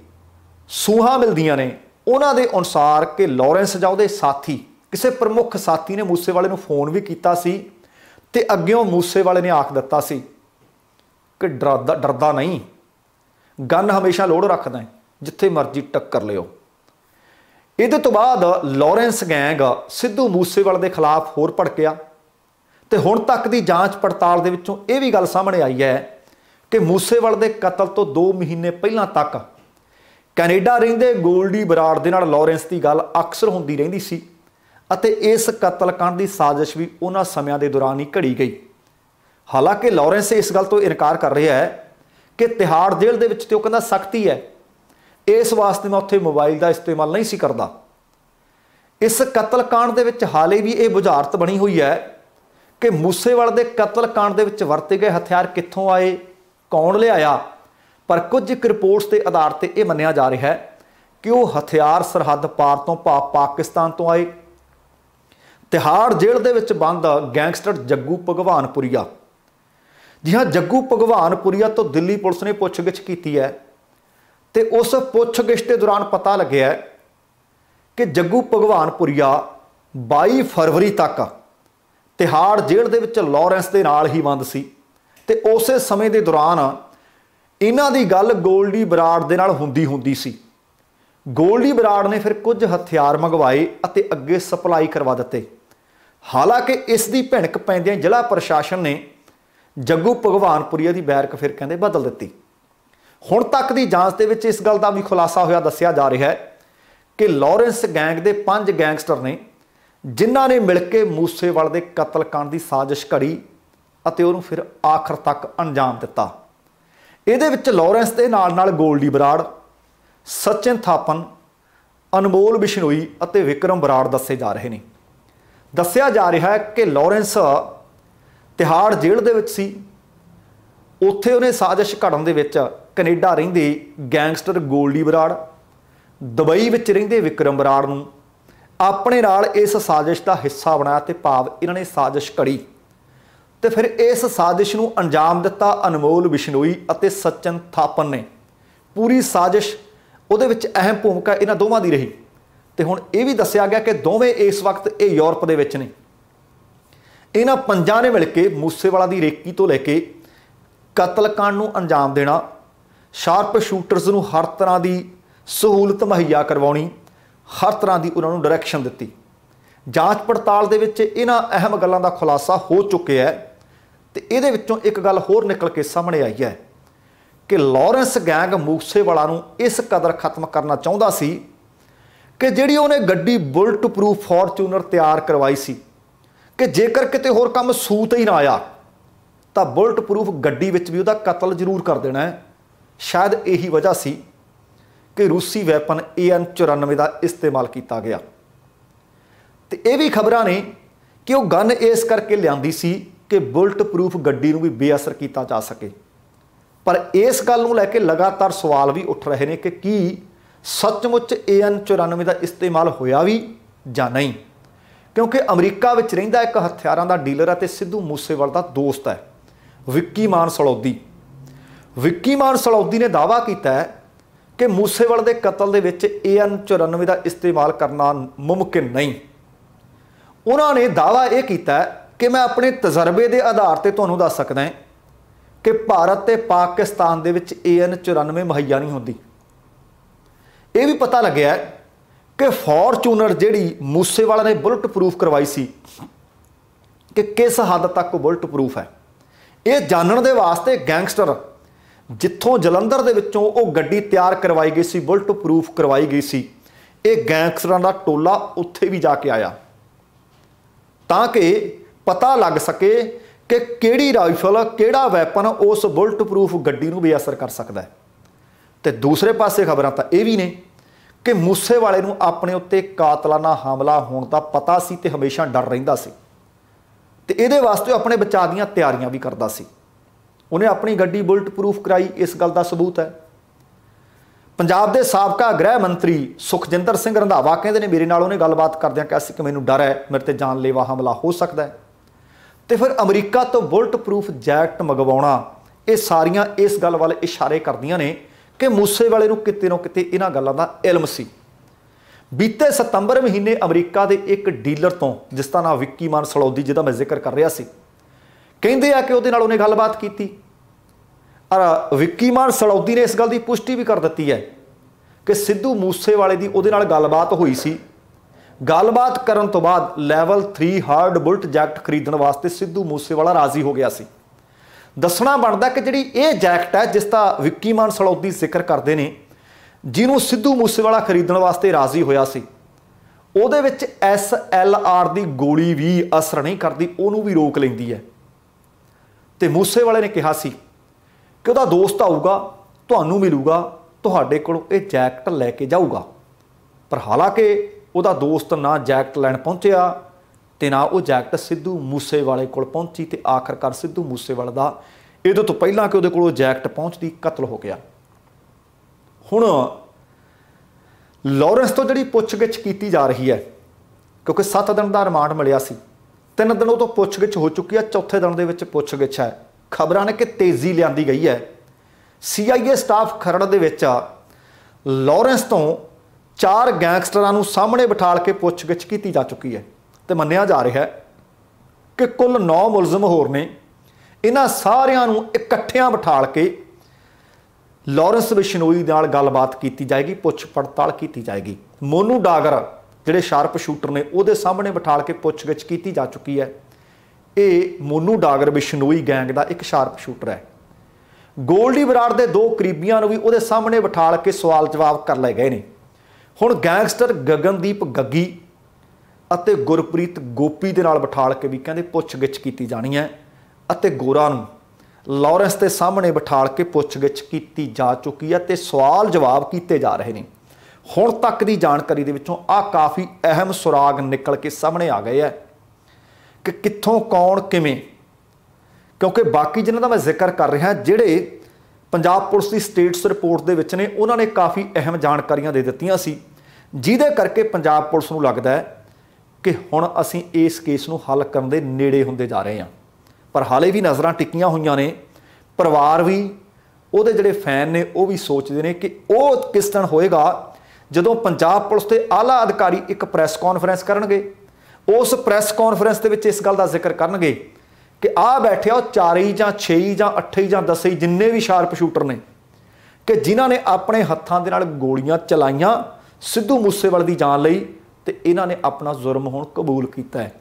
ਸੂਹਾਂ ਮਿਲਦੀਆਂ ਨੇ ਉਹਨਾਂ ਦੇ ਅਨੁਸਾਰ ਕਿ ਲਾਰੈਂਸ ਜਾਂ ਉਹਦੇ ਸਾਥੀ ਕਿਸੇ ਪ੍ਰਮੁੱਖ ਸਾਥੀ ਨੇ ਮੂਸੇ ਵਾਲੇ ਨੂੰ ਫੋਨ ਵੀ ਕੀਤਾ ਸੀ ਤੇ ਅੱਗਿਓਂ ਮੂਸੇ ਵਾਲੇ ਨੇ ਆਖ ਦਿੱਤਾ ਸੀ ਕਿ ਡਰਦਾ ਡਰਦਾ ਨਹੀਂ ਗਨ ਹਮੇਸ਼ਾ ਲੋੜ ਰੱਖਦਾ ਹੈ ਜਿੱਥੇ ਮਰਜ਼ੀ ਟੱਕਰ ਲਿਓ ਇਹਦੇ ਤੋਂ ਬਾਅਦ ਲਾਰੈਂਸ ਗੈਂਗ ਸਿੱਧੂ ਵਾਲੇ ਦੇ ਖਿਲਾਫ ਹੋਰ ਭੜਕਿਆ ਤੇ ਹੁਣ ਤੱਕ ਦੀ ਜਾਂਚ ਪੜਤਾਲ ਦੇ ਵਿੱਚੋਂ ਇਹ ਵੀ ਗੱਲ ਸਾਹਮਣੇ ਆਈ ਹੈ ਕਿ ਮੂਸੇਵਾਲ ਦੇ ਕਤਲ ਤੋਂ 2 ਮਹੀਨੇ ਪਹਿਲਾਂ ਤੱਕ ਕੈਨੇਡਾ ਰਹਿੰਦੇ ਗੋਲਡੀ ਬਰਾੜ ਦੇ ਨਾਲ ਲਾਰੈਂਸ ਦੀ ਗੱਲ ਅਕਸਰ ਹੁੰਦੀ ਰਹਿੰਦੀ ਸੀ ਅਤੇ ਇਸ ਕਤਲकांड ਦੀ ਸਾਜ਼ਿਸ਼ ਵੀ ਉਹਨਾਂ ਸਮਿਆਂ ਦੇ ਦੌਰਾਨ ਹੀ ਘੜੀ ਗਈ ਹਾਲਾਂਕਿ ਲਾਰੈਂਸ ਇਸ ਗੱਲ ਤੋਂ ਇਨਕਾਰ ਕਰ ਰਿਹਾ ਹੈ ਕਿ ਤਿਹਾੜ ਜੇਲ੍ਹ ਦੇ ਵਿੱਚ ਤੇ ਉਹ ਕਹਿੰਦਾ ਸਖਤੀ ਹੈ ਇਸ ਵਾਸਤੇ ਮੈਂ ਉੱਥੇ ਮੋਬਾਈਲ ਦਾ ਇਸਤੇਮਾਲ ਨਹੀਂ ਸੀ ਕਰਦਾ ਇਸ ਕਤਲकांड ਦੇ ਵਿੱਚ ਹਾਲੇ ਵੀ ਇਹ ਬੁਝਾਰਤ ਬਣੀ ਹੋਈ ਹੈ ਕਿ ਮੂਸੇਵਾਲ ਦੇ ਕਤਲकांड ਦੇ ਵਿੱਚ ਵਰਤੇ ਗਏ ਹਥਿਆਰ ਕਿੱਥੋਂ ਆਏ ਕੌਣ ਲਿਆਇਆ ਪਰ ਕੁਝ ਇੱਕ ਰਿਪੋਰਟਸ ਦੇ ਆਧਾਰ ਤੇ ਇਹ ਮੰਨਿਆ ਜਾ ਰਿਹਾ ਹੈ ਕਿ ਉਹ ਹਥਿਆਰ ਸਰਹੱਦ ਪਾਰ ਤੋਂ ਪਾ ਪਾਕਿਸਤਾਨ ਤੋਂ ਆਏ ਤਿਹਾੜ ਜੇਲ੍ਹ ਦੇ ਵਿੱਚ ਬੰਦ ਗੈਂਗਸਟਰ ਜੱਗੂ ਭਗਵਾਨਪੁਰੀਆ ਜੀ ਹਾਂ ਜੱਗੂ ਭਗਵਾਨਪੁਰੀਆ ਤੋਂ ਦਿੱਲੀ ਪੁਲਿਸ ਨੇ ਪੁੱਛਗਿੱਛ ਕੀਤੀ ਹੈ ਤੇ ਉਸ ਪੁੱਛਗਿੱਛ ਦੇ ਦੌਰਾਨ ਪਤਾ ਲੱਗਿਆ ਕਿ ਜੱਗੂ ਭਗਵਾਨਪੁਰੀਆ 22 ਫਰਵਰੀ ਤੱਕ ਤਿਹਾੜ ਜੇਲ੍ਹ ਦੇ ਵਿੱਚ ਲਾਰੈਂਸ ਦੇ ਨਾਲ ਹੀ ਬੰਦ ਸੀ ਤੇ ਉਸੇ ਸਮੇਂ ਦੇ ਦੌਰਾਨ ਇਹਨਾਂ ਦੀ ਗੱਲ 골ਡੀ ਬਰਾੜ ਦੇ ਨਾਲ ਹੁੰਦੀ ਹੁੰਦੀ ਸੀ 골ਡੀ ਬਰਾੜ ਨੇ ਫਿਰ ਕੁਝ ਹਥਿਆਰ ਮੰਗਵਾਏ ਅਤੇ ਅੱਗੇ ਸਪਲਾਈ ਕਰਵਾ ਦਿੱਤੇ ਹਾਲਾਂਕਿ ਇਸ ਦੀ ਭਿਣਕ ਪੈਂਦਿਆਂ ਜ਼ਿਲ੍ਹਾ ਪ੍ਰਸ਼ਾਸਨ ਨੇ ਜੱਗੂ ਭਗਵਾਨਪੁਰੀਆ ਦੀ ਬੈਰਕ ਫਿਰ ਕਹਿੰਦੇ ਬਦਲ ਦਿੱਤੀ ਹੁਣ ਤੱਕ ਦੀ ਜਾਂਚ ਦੇ ਵਿੱਚ ਇਸ ਗੱਲ ਦਾ ਵੀ ਖੁਲਾਸਾ ਹੋਇਆ ਦੱਸਿਆ ਜਾ ਰਿਹਾ ਹੈ ਕਿ ਲਾਰੈਂਸ ਗੈਂਗ ਦੇ ਪੰਜ ਗੈਂਗਸਟਰ ਨੇ ਜਿਨ੍ਹਾਂ ਨੇ ਮਿਲ ਕੇ ਮੂਸੇਵਾਲ ਦੇ ਕਰਨ ਦੀ ਸਾਜ਼ਿਸ਼ ਘੜੀ ਅਤੇ ਉਹਨੂੰ ਫਿਰ ਆਖਰ ਤੱਕ ਅੰਜਾਮ ਦਿੱਤਾ ਇਹਦੇ ਵਿੱਚ ਲਾਰੈਂਸ ਦੇ ਨਾਲ-ਨਾਲ ਗੋਲਡੀ ਬਰਾੜ ਸਚਿਨ ਥਾਪਨ ਅਨਮੋਲ ਬਿਸ਼ਨੋਈ ਅਤੇ ਵਿਕਰਮ ਬਰਾੜ ਦੱਸੇ ਜਾ ਰਹੇ ਨੇ ਦੱਸਿਆ ਜਾ ਰਿਹਾ ਹੈ ਕਿ ਲਾਰੈਂਸ ਤਿਹਾੜ ਜੇਲ੍ਹ ਦੇ ਵਿੱਚ ਸੀ ਉੱਥੇ ਉਹਨੇ ਸਾਜ਼ਿਸ਼ ਘੜਨ ਦੇ ਵਿੱਚ ਕੈਨੇਡਾ ਰਹਿੰਦੇ ਗੈਂਗਸਟਰ ਗੋਲਡੀ ਬਰਾੜ ਦੁਬਈ ਵਿੱਚ ਰਹਿੰਦੇ ਵਿਕਰਮ ਬਰਾੜ ਨੂੰ ਆਪਣੇ ਨਾਲ ਇਸ ਸਾਜ਼ਿਸ਼ ਦਾ ਹਿੱਸਾ ਬਣਾਇਆ ਤੇ ਭਾਵ ਇਹਨਾਂ ਨੇ ਸਾਜ਼ਿਸ਼ ਘੜੀ ਤੇ ਫਿਰ ਇਸ ਸਾਜ਼ਿਸ਼ ਨੂੰ ਅੰਜਾਮ ਦਿੱਤਾ ਅਨਮੋਲ ਵਿਸ਼ਨੋਈ ਅਤੇ ਸਚਨ ਥਾਪਨ ਨੇ ਪੂਰੀ ਸਾਜ਼ਿਸ਼ ਉਹਦੇ ਵਿੱਚ ਅਹਿਮ ਭੂਮਿਕਾ ਇਹਨਾਂ ਦੋਵਾਂ ਦੀ ਰਹੀ ਤੇ ਹੁਣ ਇਹ ਵੀ ਦੱਸਿਆ ਗਿਆ ਕਿ ਦੋਵੇਂ ਇਸ ਵਕਤ ਇਹ ਯੂਰਪ ਦੇ ਵਿੱਚ ਨੇ ਇਹਨਾਂ ਪੰਜਾਂ ਨੇ ਮਿਲ ਕੇ ਮੂਸੇਵਾਲਾ ਦੀ ਰੇਕੀ ਤੋਂ ਲੈ ਕੇ ਕਤਲकांड ਨੂੰ ਅੰਜਾਮ ਦੇਣਾ ਸ਼ਾਰਪ ਸ਼ੂਟਰਸ ਨੂੰ ਹਰ ਤਰ੍ਹਾਂ ਦੀ ਸਹੂਲਤ ਮੁਹੱਈਆ ਕਰਵਾਉਣੀ ਹਰ ਤਰ੍ਹਾਂ ਦੀ ਉਹਨਾਂ ਨੂੰ ਡਾਇਰੈਕਸ਼ਨ ਦਿੱਤੀ ਜਾਂਚ ਪੜਤਾਲ ਦੇ ਵਿੱਚ ਇਹਨਾਂ ਅਹਿਮ ਗੱਲਾਂ ਦਾ ਖੁਲਾਸਾ ਹੋ ਚੁੱਕਿਆ ਹੈ ਤੇ ਇਹਦੇ ਵਿੱਚੋਂ ਇੱਕ ਗੱਲ ਹੋਰ ਨਿਕਲ ਕੇ ਸਾਹਮਣੇ ਆਈ ਹੈ ਕਿ ਲਾਰੈਂਸ ਗੈਂਗ ਮੂਸੇਵਾਲਾ ਨੂੰ ਇਸ ਕਦਰ ਖਤਮ ਕਰਨਾ ਚਾਹੁੰਦਾ ਸੀ ਕਿ ਜਿਹੜੀ ਉਹਨੇ ਗੱਡੀ ਬੁਲਟ ਪ੍ਰੂਫ ਫੋਰਚੂਨਰ ਤਿਆਰ ਕਰਵਾਈ ਸੀ ਕਿ ਜੇਕਰ ਕਿਤੇ ਹੋਰ ਕੰਮ ਸੂਤ ਹੀ ਨਾ ਆਇਆ ਤਾਂ ਬੁਲਟ ਪ੍ਰੂਫ ਗੱਡੀ ਵਿੱਚ ਵੀ ਉਹਦਾ ਕਤਲ ਜ਼ਰੂਰ ਕਰ ਦੇਣਾ ਹੈ ਸ਼ਾਇਦ ਇਹੀ ਵਜ੍ਹਾ ਸੀ ਕਿ ਰੂਸੀ ਵੈਪਨ AN-94 ਦਾ ਇਸਤੇਮਾਲ ਕੀਤਾ ਗਿਆ ਤੇ ਇਹ ਵੀ ਖਬਰਾਂ ਨੇ ਕਿ ਉਹ ਗਨ ਇਸ ਕਰਕੇ ਲਿਆਂਦੀ ਸੀ ਕਿ ਬੁਲਟ ਪ੍ਰੂਫ ਗੱਡੀ ਨੂੰ ਵੀ ਬੇਅਸਰ ਕੀਤਾ ਜਾ ਸਕੇ ਪਰ ਇਸ ਗੱਲ ਨੂੰ ਲੈ ਕੇ ਲਗਾਤਾਰ ਸਵਾਲ ਵੀ ਉੱਠ ਰਹੇ ਨੇ ਕਿ ਕੀ ਸੱਚਮੁੱਚ AN94 ਦਾ ਇਸਤੇਮਾਲ ਹੋਇਆ ਵੀ ਜਾਂ ਨਹੀਂ ਕਿਉਂਕਿ ਅਮਰੀਕਾ ਵਿੱਚ ਰਹਿੰਦਾ ਇੱਕ ਹਥਿਆਰਾਂ ਦਾ ਡੀਲਰ ਅਤੇ ਸਿੱਧੂ ਮੂਸੇਵਾਲ ਦਾ ਦੋਸਤ ਹੈ ਵਿੱਕੀ ਮਾਨ ਸਲੌਦੀ ਵਿੱਕੀ ਮਾਨ ਸਲੌਦੀ ਨੇ ਦਾਵਾ ਕੀਤਾ ਹੈ ਕਿ ਮੂਸੇਵਾਲ ਦੇ ਕਤਲ ਦੇ ਵਿੱਚ AN94 ਦਾ ਇਸਤੇਮਾਲ ਕਰਨਾ ਮੁਮਕਿਨ ਨਹੀਂ ਉਹਨਾਂ ਨੇ ਦਾਵਾ ਇਹ ਕੀਤਾ ਹੈ ਕਿ ਮੈਂ ਆਪਣੇ ਤਜਰਬੇ ਦੇ ਆਧਾਰ ਤੇ ਤੁਹਾਨੂੰ ਦੱਸ ਸਕਦਾ ਹਾਂ ਕਿ ਭਾਰਤ ਤੇ ਪਾਕਿਸਤਾਨ ਦੇ ਵਿੱਚ AN 94 ਮਹੱਈਆ ਨਹੀਂ ਹੁੰਦੀ ਇਹ ਵੀ ਪਤਾ ਲੱਗਿਆ ਕਿ ਫੋਰਚੂਨਰ ਜਿਹੜੀ ਮੂਸੇਵਾਲਾ ਨੇ ਬੁਲਟ ਪ੍ਰੂਫ ਕਰਵਾਈ ਸੀ ਕਿ ਕਿਸ ਹੱਦ ਤੱਕ ਉਹ ਬੁਲਟ ਪ੍ਰੂਫ ਹੈ ਇਹ ਜਾਣਨ ਦੇ ਵਾਸਤੇ ਗੈਂਗਸਟਰ ਜਿੱਥੋਂ ਜਲੰਧਰ ਦੇ ਵਿੱਚੋਂ ਉਹ ਗੱਡੀ ਤਿਆਰ ਕਰਵਾਈ ਗਈ ਸੀ ਬੁਲਟ ਪ੍ਰੂਫ ਕਰਵਾਈ ਗਈ ਸੀ ਇਹ ਗੈਂਗਸਟਰਾਂ ਦਾ ਟੋਲਾ ਉੱਥੇ ਵੀ ਜਾ ਕੇ ਆਇਆ ਤਾਂ ਕਿ ਪਤਾ ਲੱਗ ਸਕੇ ਕਿ ਕਿਹੜੀ ਰਾਈਫਲ ਕਿਹੜਾ ਵੈਪਨ ਉਸ ਬੁਲਟ ਪ੍ਰੂਫ ਗੱਡੀ ਨੂੰ ਬੇਅਸਰ ਕਰ ਸਕਦਾ ਹੈ ਤੇ ਦੂਸਰੇ ਪਾਸੇ ਖਬਰਾਂ ਤਾਂ ਇਹ ਵੀ ਨੇ ਕਿ ਮੂਸੇ ਵਾਲੇ ਨੂੰ ਆਪਣੇ ਉੱਤੇ ਕਾਤਲਾਨਾ ਹਮਲਾ ਹੋਣ ਦਾ ਪਤਾ ਸੀ ਤੇ ਹਮੇਸ਼ਾ ਡਰ ਰਹਿੰਦਾ ਸੀ ਤੇ ਇਹਦੇ ਵਾਸਤੇ ਆਪਣੇ ਬਚਾ ਦੀਆਂ ਤਿਆਰੀਆਂ ਵੀ ਕਰਦਾ ਸੀ ਉਹਨੇ ਆਪਣੀ ਗੱਡੀ ਬੁਲਟ ਪ੍ਰੂਫ ਕਰਾਈ ਇਸ ਗੱਲ ਦਾ ਸਬੂਤ ਹੈ ਪੰਜਾਬ ਦੇ ਸਾਬਕਾ ਗ੍ਰਹਿ ਮੰਤਰੀ ਸੁਖਜਿੰਦਰ ਸਿੰਘ ਰੰਧਾਵਾ ਕਹਿੰਦੇ ਨੇ ਮੇਰੇ ਨਾਲ ਉਹਨੇ ਗੱਲਬਾਤ ਕਰਦਿਆਂ ਕਿਹਾ ਸੀ ਕਿ ਮੈਨੂੰ ਡਰ ਹੈ ਮੇਰੇ ਤੇ ਜਾਨਲੇਵਾ ਹਮਲਾ ਹੋ ਸਕਦਾ ਹੈ ਤੇ ਫਿਰ ਅਮਰੀਕਾ ਤੋਂ ਬੁਲਟ ਪ੍ਰੂਫ ਜੈਕਟ ਮੰਗਵਾਉਣਾ ਇਹ ਸਾਰੀਆਂ ਇਸ ਗੱਲ ਵੱਲ ਇਸ਼ਾਰੇ ਕਰਦੀਆਂ ਨੇ ਕਿ ਮੂਸੇ ਵਾਲੇ ਨੂੰ ਕਿਤੇ ਨਾ ਕਿਤੇ ਇਹਨਾਂ ਗੱਲਾਂ ਦਾ ਇਲਮ ਸੀ ਬੀਤੇ ਸਤੰਬਰ ਮਹੀਨੇ ਅਮਰੀਕਾ ਦੇ ਇੱਕ ਡੀਲਰ ਤੋਂ ਜਿਸ ਦਾ ਨਾਮ ਵਿੱਕੀ ਮਾਨ ਸਲੌਦੀ ਜਿਹਦਾ ਮੈਂ ਜ਼ਿਕਰ ਕਰ ਰਿਹਾ ਸੀ ਕਹਿੰਦੇ ਆ ਕਿ ਉਹਦੇ ਨਾਲ ਉਹਨੇ ਗੱਲਬਾਤ ਕੀਤੀ ਅਰ ਵਿੱਕੀ ਮਾਨ ਸਲੌਦੀ ਨੇ ਇਸ ਗੱਲ ਦੀ ਪੁਸ਼ਟੀ ਵੀ ਕਰ ਦਿੱਤੀ ਹੈ ਕਿ ਸਿੱਧੂ ਮੂਸੇ ਵਾਲੇ ਦੀ ਉਹਦੇ ਨਾਲ ਗੱਲਬਾਤ ਹੋਈ ਸੀ ਗੱਲਬਾਤ ਕਰਨ ਤੋਂ ਬਾਅਦ ਲੈਵਲ 3 ਹਾਰਡ ਬੁਲਟ ਜੈਕਟ ਖਰੀਦਣ ਵਾਸਤੇ ਸਿੱਧੂ ਮੂਸੇਵਾਲਾ ਰਾਜ਼ੀ ਹੋ ਗਿਆ ਸੀ ਦੱਸਣਾ ਬਣਦਾ ਕਿ ਜਿਹੜੀ ਇਹ ਜੈਕਟ ਹੈ ਜਿਸ ਦਾ ਵਿੱਕੀ ਮਾਨ ਸਲੌਦੀ ਜ਼ਿਕਰ ਕਰਦੇ ਨੇ ਜਿਹਨੂੰ ਸਿੱਧੂ ਮੂਸੇਵਾਲਾ ਖਰੀਦਣ ਵਾਸਤੇ ਰਾਜ਼ੀ ਹੋਇਆ ਸੀ ਉਹਦੇ ਵਿੱਚ ਐਸ ਐਲ ਆਰ ਦੀ ਗੋਲੀ ਵੀ ਅਸਰ ਨਹੀਂ ਕਰਦੀ ਉਹਨੂੰ ਵੀ ਰੋਕ ਲੈਂਦੀ ਹੈ ਤੇ ਮੂਸੇਵਾਲੇ ਨੇ ਕਿਹਾ ਸੀ ਕਿ ਉਹਦਾ ਦੋਸਤ ਆਊਗਾ ਤੁਹਾਨੂੰ ਮਿਲੂਗਾ ਤੁਹਾਡੇ ਕੋਲੋਂ ਇਹ ਜੈਕਟ ਲੈ ਕੇ ਜਾਊਗਾ ਪਰ ਹਾਲਾਂਕਿ ਉਹਦਾ ਦੋਸਤ ਨਾ ਜੈਕਟ ਲੈਣ ਪਹੁੰਚਿਆ ਤੇ ਨਾ ਉਹ ਜੈਕਟ ਸਿੱਧੂ ਮੂਸੇਵਾਲੇ ਕੋਲ ਪਹੁੰਚੀ ਤੇ ਆਖਰਕਾਰ ਸਿੱਧੂ ਮੂਸੇਵਾਲੇ ਦਾ ਇਹਦੇ ਤੋਂ ਪਹਿਲਾਂ ਕਿ ਉਹਦੇ ਕੋਲ ਉਹ ਜੈਕਟ ਪਹੁੰਚਦੀ ਕਤਲ ਹੋ ਗਿਆ ਹੁਣ ਲਾਰੈਂਸ ਤੋਂ ਜਿਹੜੀ ਪੁੱਛਗਿੱਛ ਕੀਤੀ ਜਾ ਰਹੀ ਹੈ ਕਿਉਂਕਿ 7 ਦਿਨ ਦਾ ਰਿਮਾਂਡ ਮਿਲਿਆ ਸੀ ਤਿੰਨ ਦਿਨ ਉਹ ਤੋਂ ਪੁੱਛਗਿੱਛ ਹੋ ਚੁੱਕੀ ਹੈ ਚੌਥੇ ਦਿਨ ਦੇ ਵਿੱਚ ਪੁੱਛਗਿੱਛ ਹੈ ਖਬਰਾਂ ਨੇ ਕਿ ਤੇਜ਼ੀ ਲਿਆਂਦੀ ਗਈ ਹੈ ਸੀਆਈਏ ਸਟਾਫ ਖਰੜ ਦੇ ਵਿੱਚ ਲਾਰੈਂਸ ਤੋਂ ਚਾਰ ਗੈਂਗਸਟਰਾਂ ਨੂੰ ਸਾਹਮਣੇ ਬਿਠਾਲ ਕੇ ਪੁੱਛਗਿੱਛ ਕੀਤੀ ਜਾ ਚੁੱਕੀ ਹੈ ਤੇ ਮੰਨਿਆ ਜਾ ਰਿਹਾ ਹੈ ਕਿ ਕੁੱਲ 9 ਮੁਲਜ਼ਮ ਹੋਰ ਨੇ ਇਹਨਾਂ ਸਾਰਿਆਂ ਨੂੰ ਇਕੱਠਿਆਂ ਬਿਠਾਲ ਕੇ ਲਾਰੈਂਸ ਬਿਸ਼ਨੋਈ ਨਾਲ ਗੱਲਬਾਤ ਕੀਤੀ ਜਾਏਗੀ ਪੁੱਛ ਪੜਤਾਲ ਕੀਤੀ ਜਾਏਗੀ ਮੋਨੂ ਡਾਗਰ ਜਿਹੜੇ ਸ਼ਾਰਪ ਸ਼ੂਟਰ ਨੇ ਉਹਦੇ ਸਾਹਮਣੇ ਬਿਠਾਲ ਕੇ ਪੁੱਛਗਿੱਛ ਕੀਤੀ ਜਾ ਚੁੱਕੀ ਹੈ ਇਹ ਮੋਨੂ ਡਾਗਰ ਬਿਸ਼ਨੋਈ ਗੈਂਗ ਦਾ ਇੱਕ ਸ਼ਾਰਪ ਸ਼ੂਟਰ ਹੈ ਗੋਲਡੀ ਬਰਾੜ ਦੇ ਦੋ ਕਰੀਬੀਆਂ ਨੂੰ ਵੀ ਉਹਦੇ ਸਾਹਮਣੇ ਬਿਠਾਲ ਕੇ ਸਵਾਲ ਜਵਾਬ ਕਰ ਲਏ ਗਏ ਨੇ ਹੁਣ ਗੈਂਗਸਟਰ ਗਗਨਦੀਪ ਗੱਗੀ ਅਤੇ ਗੁਰਪ੍ਰੀਤ ਗੋਪੀ ਦੇ ਨਾਲ ਬਿਠਾਲ ਕੇ ਵੀ ਕਹਿੰਦੇ ਪੁੱਛਗਿੱਛ ਕੀਤੀ ਜਾਣੀ ਹੈ ਅਤੇ ਗੋਰਾ ਨੂੰ ਲਾਰੈਂਸ ਦੇ ਸਾਹਮਣੇ ਬਿਠਾਲ ਕੇ ਪੁੱਛਗਿੱਛ ਕੀਤੀ ਜਾ ਚੁੱਕੀ ਹੈ ਤੇ ਸਵਾਲ ਜਵਾਬ ਕੀਤੇ ਜਾ ਰਹੇ ਨੇ ਹੁਣ ਤੱਕ ਦੀ ਜਾਣਕਾਰੀ ਦੇ ਵਿੱਚੋਂ ਆ ਕਾਫੀ ਅਹਿਮ ਸੁਰਾਗ ਨਿਕਲ ਕੇ ਸਾਹਮਣੇ ਆ ਗਏ ਹੈ ਕਿ ਕਿੱਥੋਂ ਕੌਣ ਕਿਵੇਂ ਕਿਉਂਕਿ ਬਾਕੀ ਜਿਨ੍ਹਾਂ ਦਾ ਮੈਂ ਜ਼ਿਕਰ ਕਰ ਰਿਹਾ ਜਿਹੜੇ ਪੰਜਾਬ ਪੁਲਿਸ ਦੀ ਸਟੇਟਸ ਰਿਪੋਰਟ ਦੇ ਵਿੱਚ ਨੇ ਉਹਨਾਂ ਨੇ ਕਾਫੀ ਅਹਿਮ ਜਾਣਕਾਰੀਆਂ ਦੇ ਦਿੱਤੀਆਂ ਸੀ ਜਿਹਦੇ ਕਰਕੇ ਪੰਜਾਬ ਪੁਲਿਸ ਨੂੰ ਲੱਗਦਾ ਹੈ ਕਿ ਹੁਣ ਅਸੀਂ ਇਸ ਕੇਸ ਨੂੰ ਹੱਲ ਕਰਨ ਦੇ ਨੇੜੇ ਹੁੰਦੇ ਜਾ ਰਹੇ ਹਾਂ ਪਰ ਹਾਲੇ ਵੀ ਨਜ਼ਰਾਂ ਟਿੱਕੀਆਂ ਹੋਈਆਂ ਨੇ ਪਰਿਵਾਰ ਵੀ ਉਹਦੇ ਜਿਹੜੇ ਫੈਨ ਨੇ ਉਹ ਵੀ ਸੋਚਦੇ ਨੇ ਕਿ ਉਹ ਕਿਸ ਤਰ੍ਹਾਂ ਹੋਏਗਾ ਜਦੋਂ ਪੰਜਾਬ ਪੁਲਿਸ ਦੇ ਆਲਾ ਅਧਿਕਾਰੀ ਇੱਕ ਪ੍ਰੈਸ ਕਾਨਫਰੰਸ ਕਰਨਗੇ ਉਸ ਪ੍ਰੈਸ ਕਾਨਫਰੰਸ ਦੇ ਵਿੱਚ ਇਸ ਗੱਲ ਦਾ ਜ਼ਿਕਰ ਕਰਨਗੇ ਕਿ ਆ ਬੈਠਿਆ ਉਹ 4 ਜਾਂ 6 ਜਾਂ 8 ਜਾਂ 10 ਜਿੰਨੇ ਵੀ ਸ਼ਾਰਪ ਸ਼ੂਟਰ ਨੇ ਕਿ ਜਿਨ੍ਹਾਂ ਨੇ ਆਪਣੇ ਹੱਥਾਂ ਦੇ ਨਾਲ ਗੋਲੀਆਂ ਚਲਾਈਆਂ ਸਿੱਧੂ ਮੂਸੇਵਾਲ ਦੀ ਜਾਨ ਲਈ ਤੇ ਇਹਨਾਂ ਨੇ ਆਪਣਾ ਜ਼ੁਰਮ ਹੁਣ ਕਬੂਲ ਕੀਤਾ ਹੈ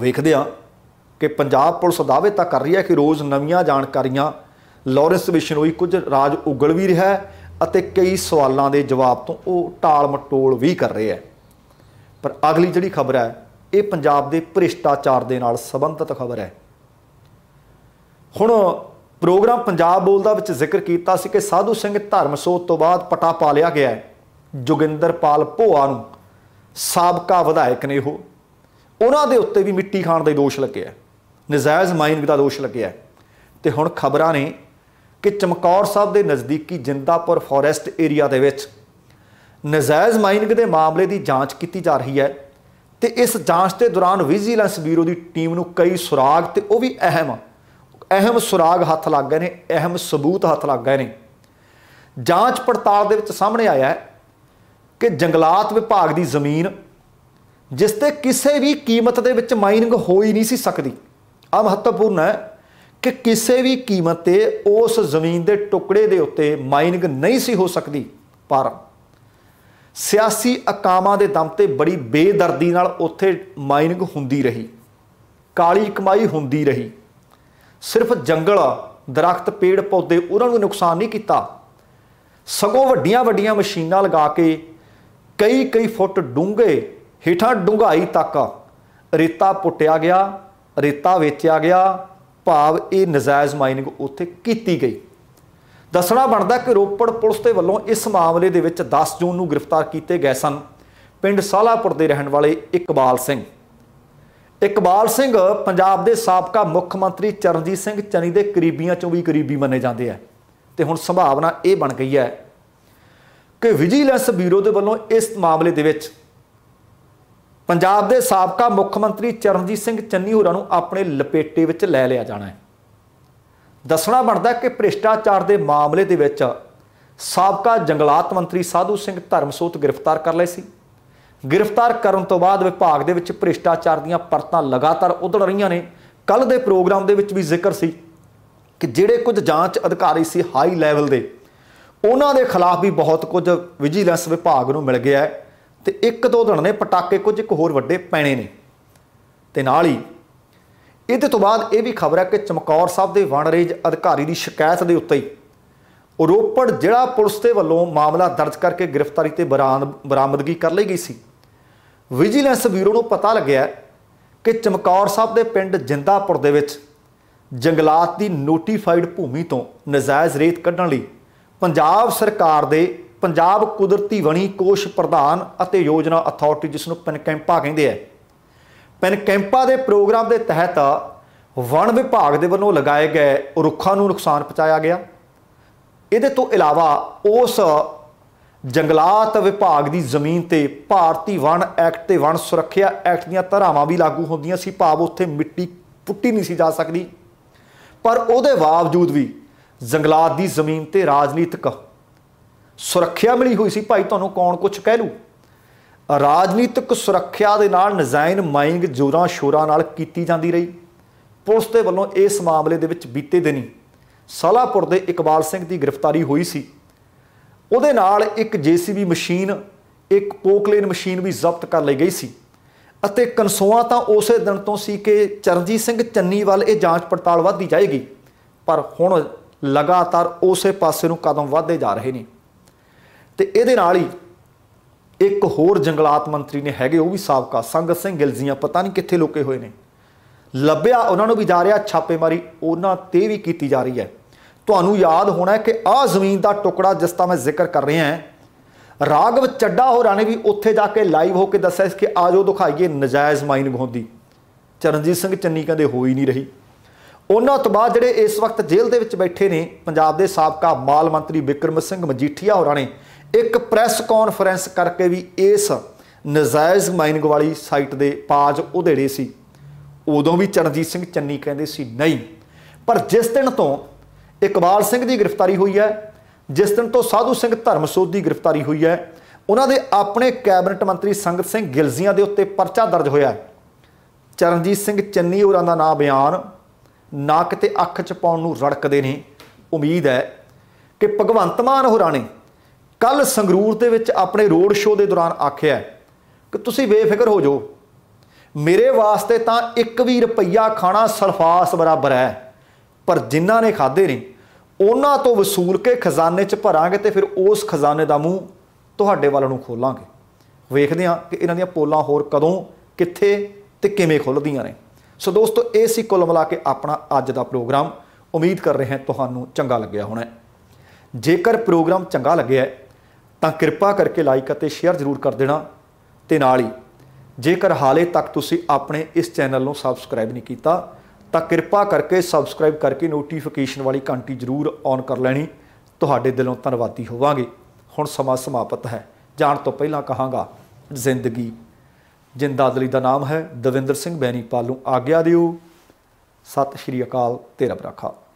ਵੇਖਦੇ ਆ ਕਿ ਪੰਜਾਬ ਪੁਲਿਸ ਦਾਅਵੇ ਤਾਂ ਕਰ ਰਹੀ ਹੈ ਕਿ ਰੋਜ਼ ਨਵੀਆਂ ਜਾਣਕਾਰੀਆਂ ਲਾਰੈਂਸ ਬਿਸ਼ਨੋਈ ਕੁਝ ਰਾਜ ਉਗਲ ਵੀ ਰਿਹਾ ਹੈ ਅਤੇ ਕਈ ਸਵਾਲਾਂ ਦੇ ਜਵਾਬ ਤੋਂ ਉਹ ਟਾਲ ਮਟੋਲ ਵੀ ਕਰ ਰਿਹਾ ਹੈ ਪਰ ਅਗਲੀ ਜਿਹੜੀ ਖਬਰ ਹੈ ਇਹ ਪੰਜਾਬ ਦੇ ਭ੍ਰਿਸ਼ਟਾਚਾਰ ਦੇ ਨਾਲ ਸੰਬੰਧਿਤ ਖਬਰ ਹੈ ਹੁਣ ਪ੍ਰੋਗਰਾਮ ਪੰਜਾਬ ਬੋਲਦਾ ਵਿੱਚ ਜ਼ਿਕਰ ਕੀਤਾ ਸੀ ਕਿ ਸਾਧੂ ਸਿੰਘ ਧਰਮਸੋਤ ਤੋਂ ਬਾਅਦ ਪਟਾ ਪਾ ਲਿਆ ਗਿਆ ਹੈ ਜੋਗਿੰਦਰਪਾਲ ਭੋਆ ਨੂੰ ਸਾਬਕਾ ਵਿਧਾਇਕ ਨੇ ਉਹ ਉਹਨਾਂ ਦੇ ਉੱਤੇ ਵੀ ਮਿੱਟੀ ਖਾਣ ਦਾ ਦੋਸ਼ ਲੱਗਿਆ ਨਜਾਇਜ਼ ਮਾਈਨ ਦਾ ਦੋਸ਼ ਲੱਗਿਆ ਤੇ ਹੁਣ ਖਬਰਾਂ ਨੇ ਕਿ ਚਮਕੌਰ ਸਾਹਿਬ ਦੇ ਨਜ਼ਦੀਕੀ ਜਿੰਦਾਪੁਰ ਫੋਰੈਸਟ ਏਰੀਆ ਦੇ ਵਿੱਚ ਨਜਾਇਜ਼ ਮਾਈਨਿੰਗ ਦੇ ਮਾਮਲੇ ਦੀ ਜਾਂਚ ਕੀਤੀ ਜਾ ਰਹੀ ਹੈ ਤੇ ਇਸ ਜਾਂਚ ਦੇ ਦੌਰਾਨ ਵਿਜੀਲੈਂਸ ਬਿਊਰੋ ਦੀ ਟੀਮ ਨੂੰ ਕਈ ਸੁਰਾਗ ਤੇ ਉਹ ਵੀ ਅਹਿਮ ਅਹਿਮ ਸੁਰਾਗ ਹੱਥ ਲੱਗ ਗਏ ਨੇ ਅਹਿਮ ਸਬੂਤ ਹੱਥ ਲੱਗ ਗਏ ਨੇ ਜਾਂਚ ਪੜਤਾਲ ਦੇ ਵਿੱਚ ਸਾਹਮਣੇ ਆਇਆ ਹੈ ਕਿ ਜੰਗਲਾਤ ਵਿਭਾਗ ਦੀ ਜ਼ਮੀਨ ਜਿਸ ਤੇ ਕਿਸੇ ਵੀ ਕੀਮਤ ਦੇ ਵਿੱਚ ਮਾਈਨਿੰਗ ਹੋ ਹੀ ਨਹੀਂ ਸੀ ਸਕਦੀ ਆ ਮਹੱਤਵਪੂਰਨ ਹੈ ਕਿ ਕਿਸੇ ਵੀ ਕੀਮਤ ਤੇ ਉਸ ਜ਼ਮੀਨ ਦੇ ਟੁਕੜੇ ਦੇ ਉੱਤੇ ਮਾਈਨਿੰਗ ਨਹੀਂ ਸੀ ਹੋ ਸਕਦੀ ਪਰ ਸਿਆਸੀ ਅਕਾਮਾਂ ਦੇ ਦਮ ਤੇ ਬੜੀ ਬੇਦਰਦੀ ਨਾਲ ਉੱਥੇ ਮਾਈਨਿੰਗ ਹੁੰਦੀ ਰਹੀ ਕਾਲੀ ਕਮਾਈ ਹੁੰਦੀ ਰਹੀ ਸਿਰਫ ਜੰਗਲ ਦਰਖਤ ਪੇੜ ਪੌਦੇ ਉਹਨਾਂ ਨੂੰ ਨੁਕਸਾਨ ਨਹੀਂ ਕੀਤਾ ਸਗੋਂ ਵੱਡੀਆਂ ਵੱਡੀਆਂ ਮਸ਼ੀਨਾਂ ਲਗਾ ਕੇ ਕਈ ਕਈ ਫੁੱਟ ਡੂੰਘੇ ਹੀਠਾਂ ਡੂੰਘਾਈ ਤੱਕ ਰੇਤਾ ਪੁੱਟਿਆ ਗਿਆ ਰੇਤਾ ਵੇਚਿਆ ਗਿਆ ਭਾਵ ਇਹ ਨਜਾਇਜ਼ ਮਾਈਨਿੰਗ ਉੱਥੇ ਕੀਤੀ ਗਈ ਦੱਸਣਾ ਬਣਦਾ ਕਿ ਰੋਪੜ ਪੁਲਿਸ ਦੇ ਵੱਲੋਂ ਇਸ ਮਾਮਲੇ ਦੇ ਵਿੱਚ 10 ਜੂਨ ਨੂੰ ਗ੍ਰਿਫਤਾਰ ਕੀਤੇ ਗਏ ਸਨ ਪਿੰਡ ਸਾਲਾਪੁਰ ਦੇ ਰਹਿਣ ਵਾਲੇ ਇਕਬਾਲ ਸਿੰਘ ਇਕਬਾਲ ਸਿੰਘ ਪੰਜਾਬ ਦੇ ਸਾਬਕਾ ਮੁੱਖ ਮੰਤਰੀ ਚਰਨਜੀਤ ਸਿੰਘ ਚੰਨੀ ਦੇ ਕਰੀਬੀਆਂ ਚੋਂ ਵੀ ਕਰੀਬੀ ਮੰਨੇ ਜਾਂਦੇ ਆ ਤੇ ਹੁਣ ਸੰਭਾਵਨਾ ਇਹ ਬਣ ਗਈ ਹੈ ਕਿ ਵਿਜੀਲੈਂਸ ਬਿਊਰੋ ਦੇ ਵੱਲੋਂ ਇਸ ਮਾਮਲੇ ਦੇ ਵਿੱਚ ਪੰਜਾਬ ਦੇ ਸਾਬਕਾ ਮੁੱਖ ਮੰਤਰੀ ਚਰਨਜੀਤ ਸਿੰਘ ਚੰਨੀ ਹੋਰਾਂ ਨੂੰ ਆਪਣੇ ਲਪੇਟੇ ਵਿੱਚ ਲੈ ਲਿਆ ਜਾਣਾ ਹੈ ਦੱਸਣਾ ਬਣਦਾ ਕਿ ਭ੍ਰਿਸ਼ਟਾਚਾਰ ਦੇ ਮਾਮਲੇ ਦੇ ਵਿੱਚ ਸਾਬਕਾ ਜੰਗਲਾਤ ਮੰਤਰੀ ਸਾਧੂ ਸਿੰਘ ਧਰਮਸੋਤ ਗ੍ਰਿਫਤਾਰ ਕਰ ਲਏ ਸੀ ਗ੍ਰਿਫਤਾਰ ਕਰਨ ਤੋਂ ਬਾਅਦ ਵਿਭਾਗ ਦੇ ਵਿੱਚ ਭ੍ਰਿਸ਼ਟਾਚਾਰ ਦੀਆਂ ਪਰਤਾਂ ਲਗਾਤਾਰ ਉਧੜ ਰਹੀਆਂ ਨੇ ਕੱਲ ਦੇ ਪ੍ਰੋਗਰਾਮ ਦੇ ਵਿੱਚ ਵੀ ਜ਼ਿਕਰ ਸੀ ਕਿ ਜਿਹੜੇ ਕੁਝ ਜਾਂਚ ਅਧਿਕਾਰੀ ਸੀ ਹਾਈ ਲੈਵਲ ਦੇ ਉਹਨਾਂ ਦੇ ਖਿਲਾਫ ਵੀ ਬਹੁਤ ਕੁਝ ਵਿਜੀਲੈਂਸ ਵਿਭਾਗ ਨੂੰ ਮਿਲ ਗਿਆ ਤੇ ਇੱਕ ਦੋ ਦਿਨ ਨੇ ਪਟਾਕੇ ਕੁਝ ਇੱਕ ਹੋਰ ਵੱਡੇ ਪੈਣੇ ਨੇ ਤੇ ਨਾਲ ਹੀ ਇਹਦੇ ਤੋਂ ਬਾਅਦ ਇਹ ਵੀ ਖਬਰ ਹੈ ਕਿ ਚਮਕੌਰ ਸਾਹਿਬ ਦੇ ਵਣਰੇਜ ਅਧਿਕਾਰੀ ਦੀ ਸ਼ਿਕਾਇਤ ਦੇ ਉੱਤੇ ਹੀ ਰੋਪੜ ਜ਼ਿਲ੍ਹਾ ਪੁਲਿਸ ਦੇ ਵੱਲੋਂ ਮਾਮਲਾ ਦਰਜ ਕਰਕੇ ਗ੍ਰਿਫਤਾਰੀ ਤੇ ਬਰਾਮਦਗੀ ਕਰ ਲਈ ਗਈ ਸੀ ਵਿਜੀਲੈਂਸ ਬਿਊਰੋ ਨੂੰ ਪਤਾ ਲੱਗਿਆ ਕਿ ਚਮਕੌਰ ਸਾਹਿਬ ਦੇ ਪਿੰਡ ਜਿੰਦਾਪੁਰ ਦੇ ਵਿੱਚ ਜੰਗਲਾਤ ਦੀ ਨੋਟੀਫਾਈਡ ਭੂਮੀ ਤੋਂ ਨਜਾਇਜ਼ ਰੇਤ ਕੱਢਣ ਲਈ ਪੰਜਾਬ ਸਰਕਾਰ ਦੇ ਪੰਜਾਬ ਕੁਦਰਤੀ ਵਣੀ ਕੋਸ਼ ਪ੍ਰਧਾਨ ਅਤੇ ਯੋਜਨਾ ਅਥਾਰਟੀ ਜਿਸ ਨੂੰ ਪਨਕੈਂਪਾ ਕਹਿੰਦੇ ਆ ਪਨਕੈਂਪਾ ਦੇ ਪ੍ਰੋਗਰਾਮ ਦੇ ਤਹਿਤ ਵਣ ਵਿਭਾਗ ਦੇ ਵੱਲੋਂ ਲਗਾਏ ਗਏ ਰੁੱਖਾਂ ਨੂੰ ਨੁਕਸਾਨ ਪਹੁੰਚਾਇਆ ਗਿਆ ਇਹਦੇ ਤੋਂ ਇਲਾਵਾ ਉਸ ਜੰਗਲਾਤ ਵਿਭਾਗ ਦੀ ਜ਼ਮੀਨ ਤੇ ਭਾਰਤੀ ਵਣ ਐਕਟ ਤੇ ਵਣ ਸੁਰੱਖਿਆ ਐਕਟ ਦੀਆਂ ਧਾਰਾਵਾਂ ਵੀ ਲਾਗੂ ਹੁੰਦੀਆਂ ਸੀ ਭਾਵ ਉੱਥੇ ਮਿੱਟੀ ਪੁੱਟੀ ਨਹੀਂ ਸੀ ਜਾ ਸਕਦੀ ਪਰ ਉਹਦੇ ਬਾਵਜੂਦ ਵੀ ਜੰਗਲਾਤ ਦੀ ਜ਼ਮੀਨ ਤੇ ਰਾਜਨੀਤਿਕ ਸੁਰੱਖਿਆ ਮਿਲੀ ਹੋਈ ਸੀ ਭਾਈ ਤੁਹਾਨੂੰ ਕੌਣ ਕੁਝ ਕਹਿ ਲੂ ਰਾਜਨੀਤਿਕ ਸੁਰੱਖਿਆ ਦੇ ਨਾਲ ਨਜ਼ਾਇਨ ਮਾਈਨਿੰਗ ਜੋਰਾਂ ਸ਼ੋਰਾਂ ਨਾਲ ਕੀਤੀ ਜਾਂਦੀ ਰਹੀ ਪੁਲਿਸ ਦੇ ਵੱਲੋਂ ਇਸ ਮਾਮਲੇ ਦੇ ਵਿੱਚ ਬੀਤੇ ਦਿਨੀ ਸਾਲਾਪੁਰ ਦੇ ਇਕਬਾਲ ਸਿੰਘ ਦੀ ਗ੍ਰਿਫਤਾਰੀ ਹੋਈ ਸੀ ਉਹਦੇ ਨਾਲ ਇੱਕ ਜੀਸੀਬੀ ਮਸ਼ੀਨ ਇੱਕ ਪੋਕਲੇਨ ਮਸ਼ੀਨ ਵੀ ਜ਼ਬਤ ਕਰ ਲਈ ਗਈ ਸੀ ਅਤੇ ਕਨਸੋਆ ਤਾਂ ਉਸੇ ਦਿਨ ਤੋਂ ਸੀ ਕਿ ਚਰਨਜੀਤ ਸਿੰਘ ਚੰਨੀ ਵੱਲ ਇਹ ਜਾਂਚ ਪੜਤਾਲ ਵਧਦੀ ਜਾਏਗੀ ਪਰ ਹੁਣ ਲਗਾਤਾਰ ਉਸੇ ਪਾਸੇ ਨੂੰ ਕਦਮ ਵਧਦੇ ਜਾ ਰਹੇ ਨੇ ਤੇ ਇਹਦੇ ਨਾਲ ਹੀ ਇੱਕ ਹੋਰ ਜੰਗਲਾਤ ਮੰਤਰੀ ਨੇ ਹੈਗੇ ਉਹ ਵੀ ਸਾਬਕਾ ਸੰਗਤ ਸਿੰਘ ਗਿਲਜ਼ੀਆਂ ਪਤਾ ਨਹੀਂ ਕਿੱਥੇ ਲੁਕੇ ਹੋਏ ਨੇ ਲੱਭਿਆ ਉਹਨਾਂ ਨੂੰ ਵੀ ਜਾ ਰਿਹਾ ਛਾਪੇਮਾਰੀ ਉਹਨਾਂ ਤੇ ਵੀ ਕੀਤੀ ਜਾ ਰਹੀ ਹੈ ਤੁਹਾਨੂੰ ਯਾਦ ਹੋਣਾ ਹੈ ਕਿ ਆਹ ਜ਼ਮੀਨ ਦਾ ਟੁਕੜਾ ਜਿਸ ਦਾ ਮੈਂ ਜ਼ਿਕਰ ਕਰ ਰਿਹਾ ਹਾਂ ਰਾਗਵ ਚੱਡਾ ਹੋਰਾਂ ਨੇ ਵੀ ਉੱਥੇ ਜਾ ਕੇ ਲਾਈਵ ਹੋ ਕੇ ਦੱਸਿਆ ਕਿ ਆਜੋ ਦਿਖਾਈਏ ਨਜਾਇਜ਼ ਮਾਈਨਿੰਗ ਹੁੰਦੀ ਚਰਨਜੀਤ ਸਿੰਘ ਚੰਨੀ ਕਹਿੰਦੇ ਹੋ ਹੀ ਨਹੀਂ ਰਹੀ ਉਹਨਾਂ ਤੋਂ ਬਾਅਦ ਜਿਹੜੇ ਇਸ ਵਕਤ ਜੇਲ੍ਹ ਦੇ ਵਿੱਚ ਬੈਠੇ ਨੇ ਪੰਜਾਬ ਦੇ ਸਾਬਕਾ ਮਾਲ ਮੰਤਰੀ ਵਿਕਰਮ ਸਿੰਘ ਮਜੀਠੀਆ ਹੋਰਾਂ ਨੇ ਇੱਕ ਪ੍ਰੈਸ ਕਾਨਫਰੰਸ ਕਰਕੇ ਵੀ ਇਸ ਨਜਾਇਜ਼ ਮਾਈਨਿੰਗ ਵਾਲੀ ਸਾਈਟ ਦੇ ਪਾਜ ਉਧੇੜੇ ਸੀ ਉਦੋਂ ਵੀ ਚਰਨਜੀਤ ਸਿੰਘ ਚੰਨੀ ਕਹਿੰਦੇ ਸੀ ਨਹੀਂ ਪਰ ਜਿਸ ਦਿਨ ਤੋਂ ਇਕਬਾਲ ਸਿੰਘ ਦੀ ਗ੍ਰਿਫਤਾਰੀ ਹੋਈ ਹੈ ਜਿਸ ਦਿਨ ਤੋਂ ਸਾਧੂ ਸਿੰਘ ਧਰਮਸੋਧ ਦੀ ਗ੍ਰਿਫਤਾਰੀ ਹੋਈ ਹੈ ਉਹਨਾਂ ਦੇ ਆਪਣੇ ਕੈਬਨਿਟ ਮੰਤਰੀ ਸੰਗਤ ਸਿੰਘ ਗਿਲਜ਼ੀਆਂ ਦੇ ਉੱਤੇ ਪਰਚਾ ਦਰਜ ਹੋਇਆ ਚਰਨਜੀਤ ਸਿੰਘ ਚੰਨੀ ਹੋਰਾਂ ਦਾ ਨਾਂ ਬਿਆਨ ਨਾ ਕਿਤੇ ਅੱਖ ਚ ਪਾਉਣ ਨੂੰ ਰੜਕਦੇ ਨੇ ਉਮੀਦ ਹੈ ਕਿ ਭਗਵੰਤ ਮਾਨ ਹੋਰਾਂ ਨੇ ਕੱਲ ਸੰਗਰੂਰ ਦੇ ਵਿੱਚ ਆਪਣੇ ਰੋਡ ਸ਼ੋਅ ਦੇ ਦੌਰਾਨ ਆਖਿਆ ਕਿ ਤੁਸੀਂ ਬੇਫਿਕਰ ਹੋ ਜਾਓ ਮੇਰੇ ਵਾਸਤੇ ਤਾਂ ਇੱਕ ਵੀ ਰੁਪਈਆ ਖਾਣਾ ਸਲਫਾਸ ਬਰਾਬਰ ਹੈ ਪਰ ਜਿਨ੍ਹਾਂ ਨੇ ਖਾਦੇ ਨੇ ਉਹਨਾਂ ਤੋਂ ਵਸੂਲ ਕੇ ਖਜ਼ਾਨੇ 'ਚ ਭਰਾਂਗੇ ਤੇ ਫਿਰ ਉਸ ਖਜ਼ਾਨੇ ਦਾ ਮੂੰਹ ਤੁਹਾਡੇ ਵੱਲ ਨੂੰ ਖੋਲਾਂਗੇ ਵੇਖਦੇ ਹਾਂ ਕਿ ਇਹਨਾਂ ਦੀਆਂ ਪੋਲਾਂ ਹੋਰ ਕਦੋਂ ਕਿੱਥੇ ਤੇ ਕਿਵੇਂ ਖੁੱਲਦੀਆਂ ਨੇ ਸੋ ਦੋਸਤੋ ਇਹ ਸੀ ਕੁੱਲ ਮਿਲਾ ਕੇ ਆਪਣਾ ਅੱਜ ਦਾ ਪ੍ਰੋਗਰਾਮ ਉਮੀਦ ਕਰ ਰਹੇ ਹਾਂ ਤੁਹਾਨੂੰ ਚੰਗਾ ਲੱਗਿਆ ਹੋਣਾ ਜੇਕਰ ਪ੍ਰੋਗਰਾਮ ਚੰਗਾ ਲੱਗਿਆ ਤਾਂ ਕਿਰਪਾ ਕਰਕੇ ਲਾਈਕ ਅਤੇ ਸ਼ੇਅਰ ਜ਼ਰੂਰ ਕਰ ਦੇਣਾ ਤੇ ਨਾਲ ਹੀ ਜੇਕਰ ਹਾਲੇ ਤੱਕ ਤੁਸੀਂ ਆਪਣੇ ਇਸ ਚੈਨਲ ਨੂੰ ਸਬਸਕ੍ਰਾਈਬ ਨਹੀਂ ਕੀਤਾ ਤਾਂ ਕਿਰਪਾ ਕਰਕੇ ਸਬਸਕ੍ਰਾਈਬ ਕਰਕੇ ਨੋਟੀਫਿਕੇਸ਼ਨ ਵਾਲੀ ਘੰਟੀ ਜ਼ਰੂਰ ਔਨ ਕਰ ਲੈਣੀ ਤੁਹਾਡੇ ਦਿਲੋਂ ਧੰਨਵਾਦੀ ਹੋਵਾਂਗੇ ਹੁਣ ਸਮਾਂ ਸਮਾਪਤ ਹੈ ਜਾਣ ਤੋਂ ਪਹਿਲਾਂ ਕਹਾਂਗਾ ਜ਼ਿੰਦਗੀ ਜਿੰਦਾ ਦਲੀ ਦਾ ਨਾਮ ਹੈ ਦਵਿੰਦਰ ਸਿੰਘ ਬੈਣੀ ਨੂੰ ਆਗਿਆ ਦਿਓ ਸਤਿ ਸ਼੍ਰੀ ਅਕਾਲ ਤੇਰਾ ਬਰਾਖਾ